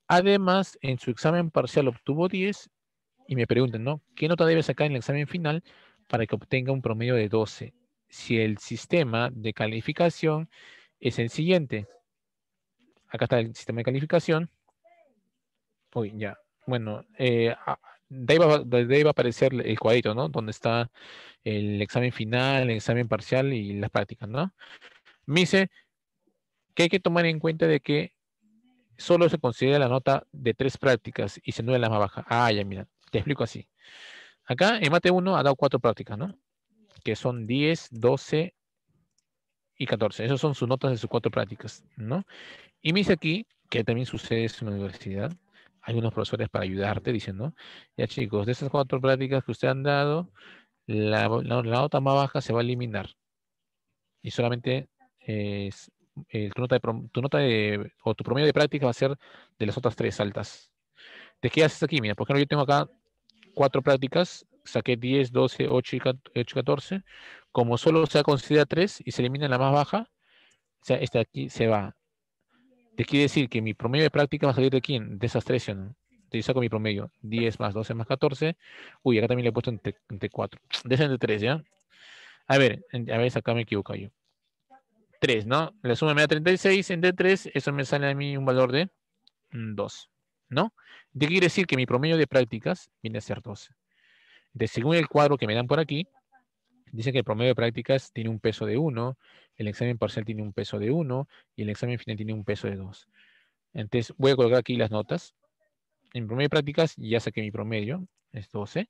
Además, en su examen parcial obtuvo 10 y me preguntan, ¿no? ¿Qué nota debe sacar en el examen final para que obtenga un promedio de 12? Si el sistema de calificación es el siguiente. Acá está el sistema de calificación. Uy, ya. Bueno, eh, de ahí, va, a aparecer el cuadrito, ¿no? Donde está el examen final, el examen parcial y las prácticas, ¿no? Me dice que hay que tomar en cuenta de que solo se considera la nota de tres prácticas y se es la más baja. Ah, ya, mira, te explico así. Acá en mate 1 ha dado cuatro prácticas, ¿no? Que son 10, 12 y 14. Esas son sus notas de sus cuatro prácticas, ¿no? Y me dice aquí, que también sucede en la universidad, hay unos profesores para ayudarte, dicen, ¿no? Ya chicos, de estas cuatro prácticas que usted han dado, la, nota más baja se va a eliminar. Y solamente eh, eh, tu nota, de, o tu promedio de práctica va a ser de las otras tres altas. ¿De qué haces aquí? Mira, por yo tengo acá cuatro prácticas, saqué 10, 12, 8 y 14. Como solo se considera tres y se elimina la más baja, o sea, esta aquí se va quiere decir que mi promedio de práctica va a salir de aquí, de esas tres, ¿no? Yo saco mi promedio, 10 más 12 más 14. Uy, acá también le he puesto entre, 4. De 3, ¿ya? A ver, a ver, acá me equivoco yo. 3, ¿no? La suma me da 36 entre 3, eso me sale a mí un valor de 2, mm, ¿no? De quiere decir que mi promedio de prácticas viene a ser 12. De según el cuadro que me dan por aquí, Dice que el promedio de prácticas tiene un peso de 1, el examen parcial tiene un peso de 1 y el examen final tiene un peso de 2. Entonces voy a colocar aquí las notas. En promedio de prácticas ya saqué mi promedio, es 12.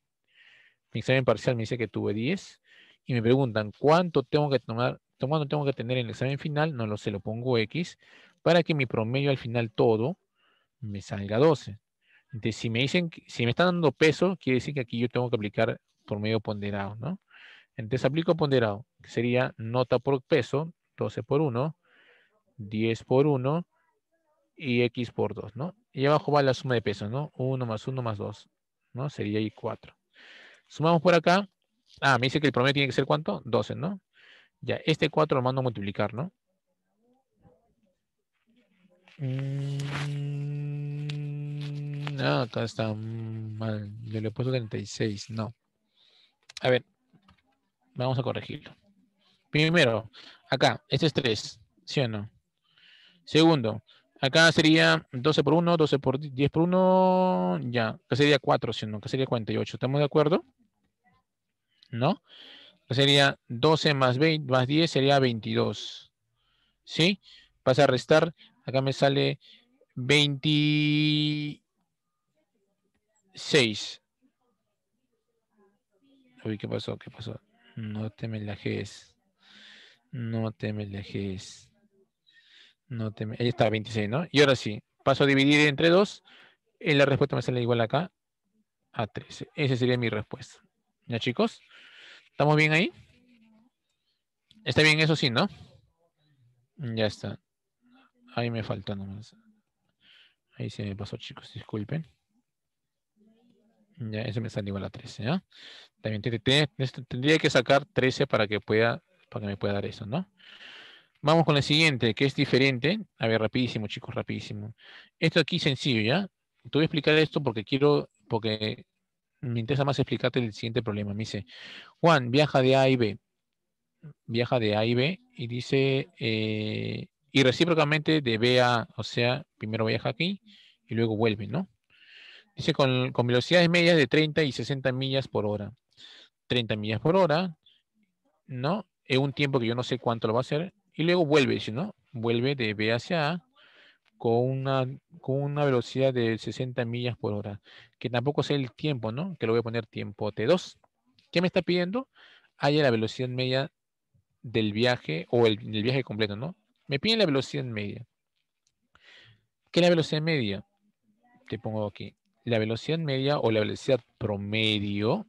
Mi examen parcial me dice que tuve 10. Y me preguntan, ¿cuánto tengo que tomar? ¿Cuánto tengo que tener en el examen final? No lo sé, lo pongo X para que mi promedio al final todo me salga 12. Entonces, si me dicen, si me están dando peso, quiere decir que aquí yo tengo que aplicar promedio ponderado, ¿no? Entonces aplico ponderado, que sería nota por peso, 12 por 1, 10 por 1 y x por 2, ¿no? Y abajo va la suma de pesos, ¿no? 1 más 1 más 2, ¿no? Sería ahí 4. Sumamos por acá. Ah, me dice que el promedio tiene que ser ¿cuánto? 12, ¿no? Ya, este 4 lo mando a multiplicar, ¿no? ah, acá está mal. Yo le he puesto 36, no. A ver, Vamos a corregirlo. Primero, acá, este es 3, ¿sí o no? Segundo, acá sería 12 por 1, 12 por 10 por 1, ya, que sería 4, ¿sí o no? Que sería 48, ¿estamos de acuerdo? ¿No? sería 12 más, 20, 10 sería 22, ¿sí? Pasa a restar, acá me sale 26. Uy, ¿qué pasó? ¿Qué pasó? No te me lajes. No te me lajes. No te me... Ahí está, 26, ¿no? Y ahora sí, paso a dividir entre 2. Y la respuesta me sale igual acá a 13. Esa sería mi respuesta. ¿Ya, chicos? ¿Estamos bien ahí? Está bien eso sí, ¿no? Ya está. Ahí me falta nomás. Ahí se me pasó, chicos. Disculpen. Ya, ese me sale igual a 13, ¿ya? También tendría que sacar 13 para que pueda, para que me pueda dar eso, ¿no? Vamos con el siguiente, que es diferente. A ver, rapidísimo, chicos, rapidísimo. Esto aquí es sencillo, ¿ya? Te voy a explicar esto porque quiero, porque me interesa más explicarte el siguiente problema. Me dice, Juan, viaja de A y B. Viaja de A y B y dice, eh, y recíprocamente de B a, o sea, primero viaja aquí y luego vuelve, ¿no? con, velocidades medias de 30 y 60 millas por hora. 30 millas por hora, ¿no? Es un tiempo que yo no sé cuánto lo va a hacer. Y luego vuelve, si ¿no? Vuelve de B hacia A con una, con una velocidad de 60 millas por hora. Que tampoco sé el tiempo, ¿no? Que lo voy a poner tiempo T2. ¿Qué me está pidiendo? Haya la velocidad media del viaje o el, el viaje completo, ¿no? Me piden la velocidad media. ¿Qué es la velocidad media? Te pongo aquí la velocidad media o la velocidad promedio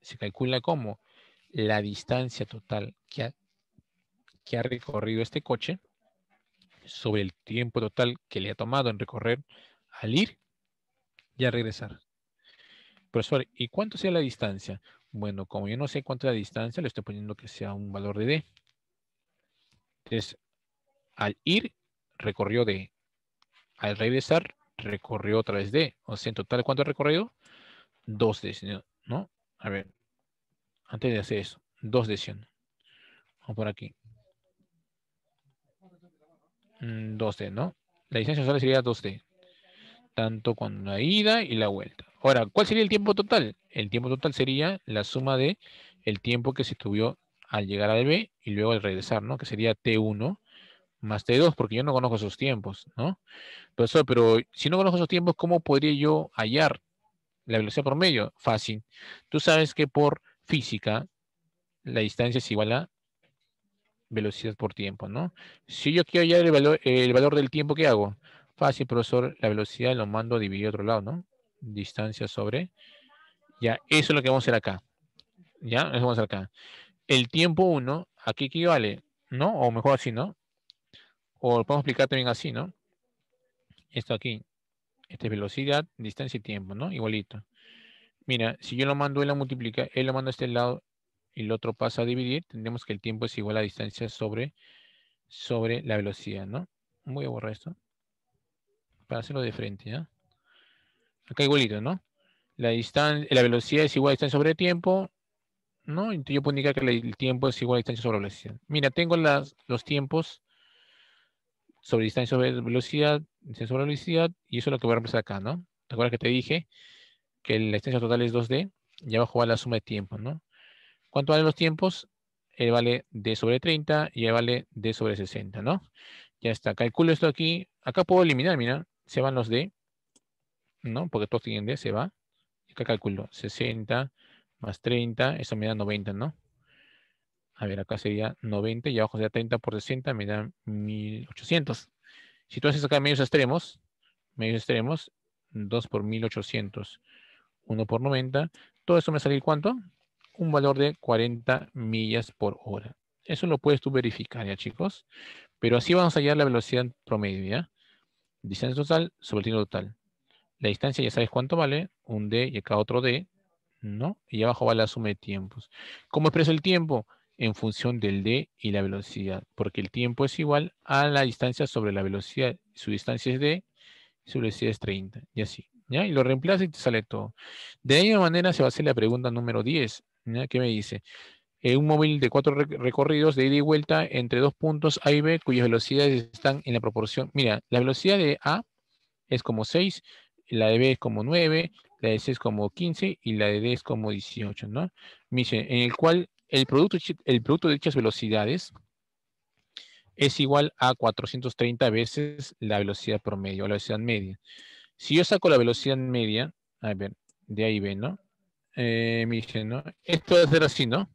se calcula como la distancia total que ha, que ha recorrido este coche sobre el tiempo total que le ha tomado en recorrer al ir y a regresar. Profesor, ¿y cuánto sea la distancia? Bueno, como yo no sé cuánto es la distancia, le estoy poniendo que sea un valor de D. Entonces, al ir, recorrió D. Al regresar, recorrió otra vez D. O sea, en total, ¿cuánto ha recorrido? 2D, ¿no? A ver, antes de hacer eso, dos D. Vamos por aquí. 2D, mm, ¿no? La distancia solo sería 2D. Tanto con la ida y la vuelta. Ahora, ¿cuál sería el tiempo total? El tiempo total sería la suma de el tiempo que se estudió al llegar al B y luego al regresar, ¿no? Que sería T1 más T2, porque yo no conozco esos tiempos, ¿no? Pero, pero si no conozco esos tiempos, ¿cómo podría yo hallar la velocidad promedio? Fácil. Tú sabes que por física, la distancia es igual a velocidad por tiempo, ¿no? Si yo quiero hallar el valor, del tiempo, ¿qué hago? Fácil, profesor, la velocidad lo mando a dividir otro lado, ¿no? Distancia sobre... Ya, eso es lo que vamos a hacer acá. Ya, eso vamos a hacer acá. El tiempo 1, aquí equivale, ¿no? O mejor así, ¿no? O lo podemos explicar también así, ¿no? Esto aquí. Esta es velocidad, distancia y tiempo, ¿no? Igualito. Mira, si yo lo mando, él lo multiplica, él lo manda a este lado y el otro pasa a dividir, tendremos que el tiempo es igual a la distancia sobre, sobre la velocidad, ¿no? Voy a borrar esto. Para hacerlo de frente, ¿ya? Acá igualito, ¿no? La, distancia, la velocidad es igual a distancia sobre tiempo, ¿no? Entonces yo puedo indicar que el tiempo es igual a distancia sobre velocidad. Mira, tengo los tiempos sobre distancia sobre velocidad, distancia sobre velocidad, y eso es lo que voy a representar acá, ¿no? ¿Te acuerdas que te dije que la distancia total es 2D? Y abajo va la suma de tiempo, ¿no? ¿Cuánto valen los tiempos? él eh, vale D sobre 30 y vale D sobre 60, ¿no? Ya está, calculo esto aquí. Acá puedo eliminar, mira, se van los D, ¿no? Porque todos tienen D, se va. Acá calculo 60 más 30, eso me da 90, ¿no? A ver, acá sería 90 y abajo sería 30 por 60, me da 1800. Si tú haces acá medios extremos, medios extremos, 2 por 1800, 1 por 90, todo eso me va a salir ¿cuánto? Un valor de 40 millas por hora. Eso lo puedes tú verificar, ¿ya chicos? Pero así vamos a hallar la velocidad promedio, Distancia total sobre el tiempo total. La distancia ya sabes cuánto vale, un D y acá otro D, ¿no? Y abajo va la suma de tiempos. ¿Cómo expreso el tiempo? en función del d y la velocidad, porque el tiempo es igual a la distancia sobre la velocidad. Su distancia es d, su velocidad es 30, y así. ¿ya? Y lo reemplaza y te sale todo. De la misma manera se va a hacer la pregunta número 10, ¿ya? que me dice, eh, un móvil de cuatro recorridos de ida y vuelta entre dos puntos A y B cuyas velocidades están en la proporción. Mira, la velocidad de A es como 6, la de B es como 9, la de C es como 15 y la de D es como 18, ¿no? Me en el cual el producto, el producto de dichas velocidades es igual a 430 veces la velocidad promedio, la velocidad media. Si yo saco la velocidad media, a ver, de ahí ven, ¿no? Eh, ¿no? Esto va a ser así, ¿no?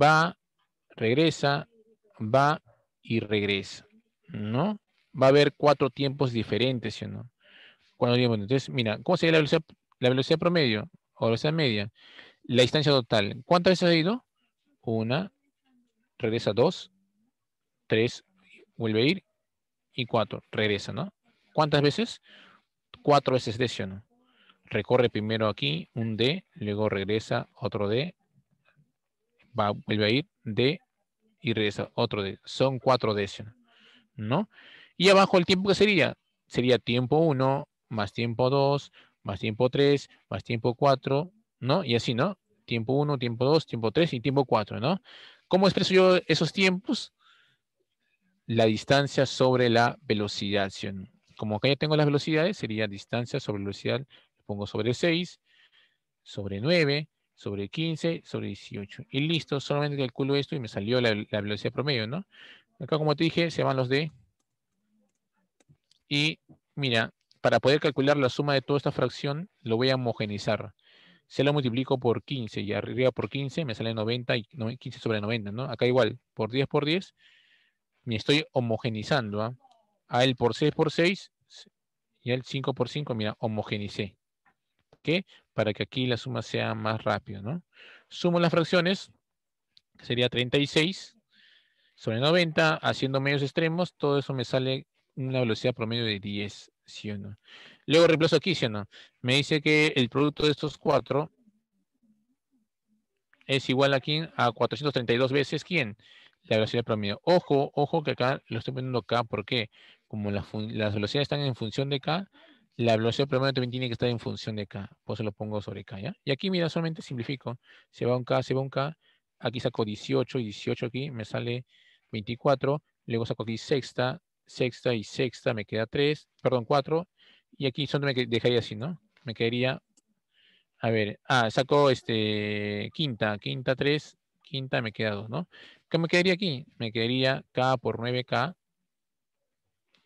Va, regresa, va y regresa, ¿no? Va a haber cuatro tiempos diferentes, ¿sí o no? cuando Entonces, mira, ¿cómo sería la velocidad, la velocidad promedio o la velocidad media? la distancia total. ¿Cuántas veces ha ido? Una, regresa dos, tres, vuelve a ir, y cuatro, regresa, ¿no? ¿Cuántas veces? Cuatro veces de Recorre primero aquí un D, luego regresa otro D, va, vuelve a ir, D, y regresa otro D. Son cuatro D, no? Y abajo el tiempo que sería, sería tiempo uno más tiempo dos más tiempo tres más tiempo cuatro ¿no? Y así, ¿no? Tiempo 1, tiempo 2, tiempo 3 y tiempo 4, ¿no? ¿Cómo expreso yo esos tiempos? La distancia sobre la velocidad. Como acá ya tengo las velocidades, sería distancia sobre velocidad, pongo sobre 6, sobre 9, sobre 15, sobre 18. Y listo, solamente calculo esto y me salió la, la, velocidad promedio, ¿no? Acá, como te dije, se van los D. Y mira, para poder calcular la suma de toda esta fracción, lo voy a homogenizar. Si lo multiplico por 15 y arriba por 15, me sale 90 y 15 sobre 90, ¿no? Acá igual, por 10 por 10, me estoy homogenizando. ¿ah? A él por 6 por 6 y al 5 por 5, mira, homogenicé. ¿ok? Para que aquí la suma sea más rápido, ¿no? Sumo las fracciones, sería 36 sobre 90, haciendo medios extremos, todo eso me sale una velocidad promedio de 10, ¿sí o no? Luego reemplazo aquí, ¿sí o no? Me dice que el producto de estos cuatro es igual aquí a 432 veces, ¿quién? La velocidad promedio. Ojo, ojo que acá lo estoy poniendo acá, porque Como las, velocidades están en función de K, la velocidad promedio también tiene que estar en función de K. Pues se lo pongo sobre K, ¿ya? Y aquí, mira, solamente simplifico. Se va un K, se va un K. Aquí saco 18 y 18 aquí, me sale 24. Luego saco aquí sexta, sexta y sexta, me queda 3, perdón, 4. Y aquí solo me dejaría así, ¿no? Me quedaría, a ver, ah, saco este, quinta, quinta 3, quinta me queda 2, ¿no? ¿Qué me quedaría aquí? Me quedaría K por 9K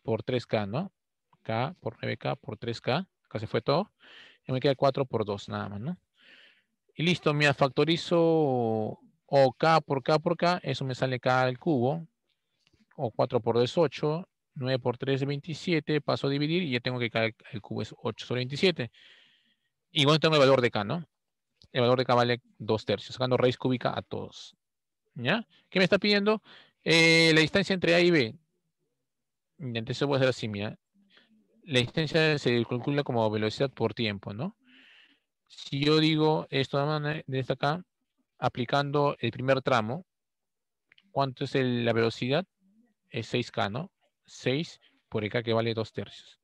por 3K, ¿no? K por 9K por 3K, acá se fue todo. Y me queda 4 por 2 nada más, ¿no? Y listo, me factorizo o K por K por K, eso me sale K al cubo, o 4 por 2 es 8, 9 por 3 es 27, paso a dividir y ya tengo que caer el cubo es 8 sobre 27. Y bueno, tengo el valor de K, ¿no? El valor de K vale 2 tercios, sacando raíz cúbica a todos. ¿Ya? ¿Qué me está pidiendo? Eh, la distancia entre A y B. Entonces voy a hacer así, mira. La distancia se calcula como velocidad por tiempo, ¿no? Si yo digo esto de esta acá, aplicando el primer tramo, ¿cuánto es la velocidad? Es 6K, ¿no? 6 por acá que vale 2 tercios.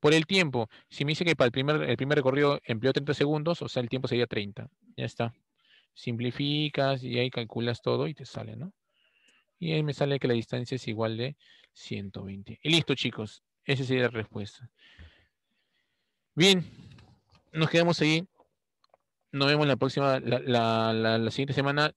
Por el tiempo, si me dice que para el primer, el primer recorrido empleó 30 segundos, o sea, el tiempo sería 30. Ya está. Simplificas y ahí calculas todo y te sale, ¿no? Y ahí me sale que la distancia es igual de 120. Y listo, chicos. Esa sería la respuesta. Bien. Nos quedamos ahí. Nos vemos la próxima, la siguiente semana.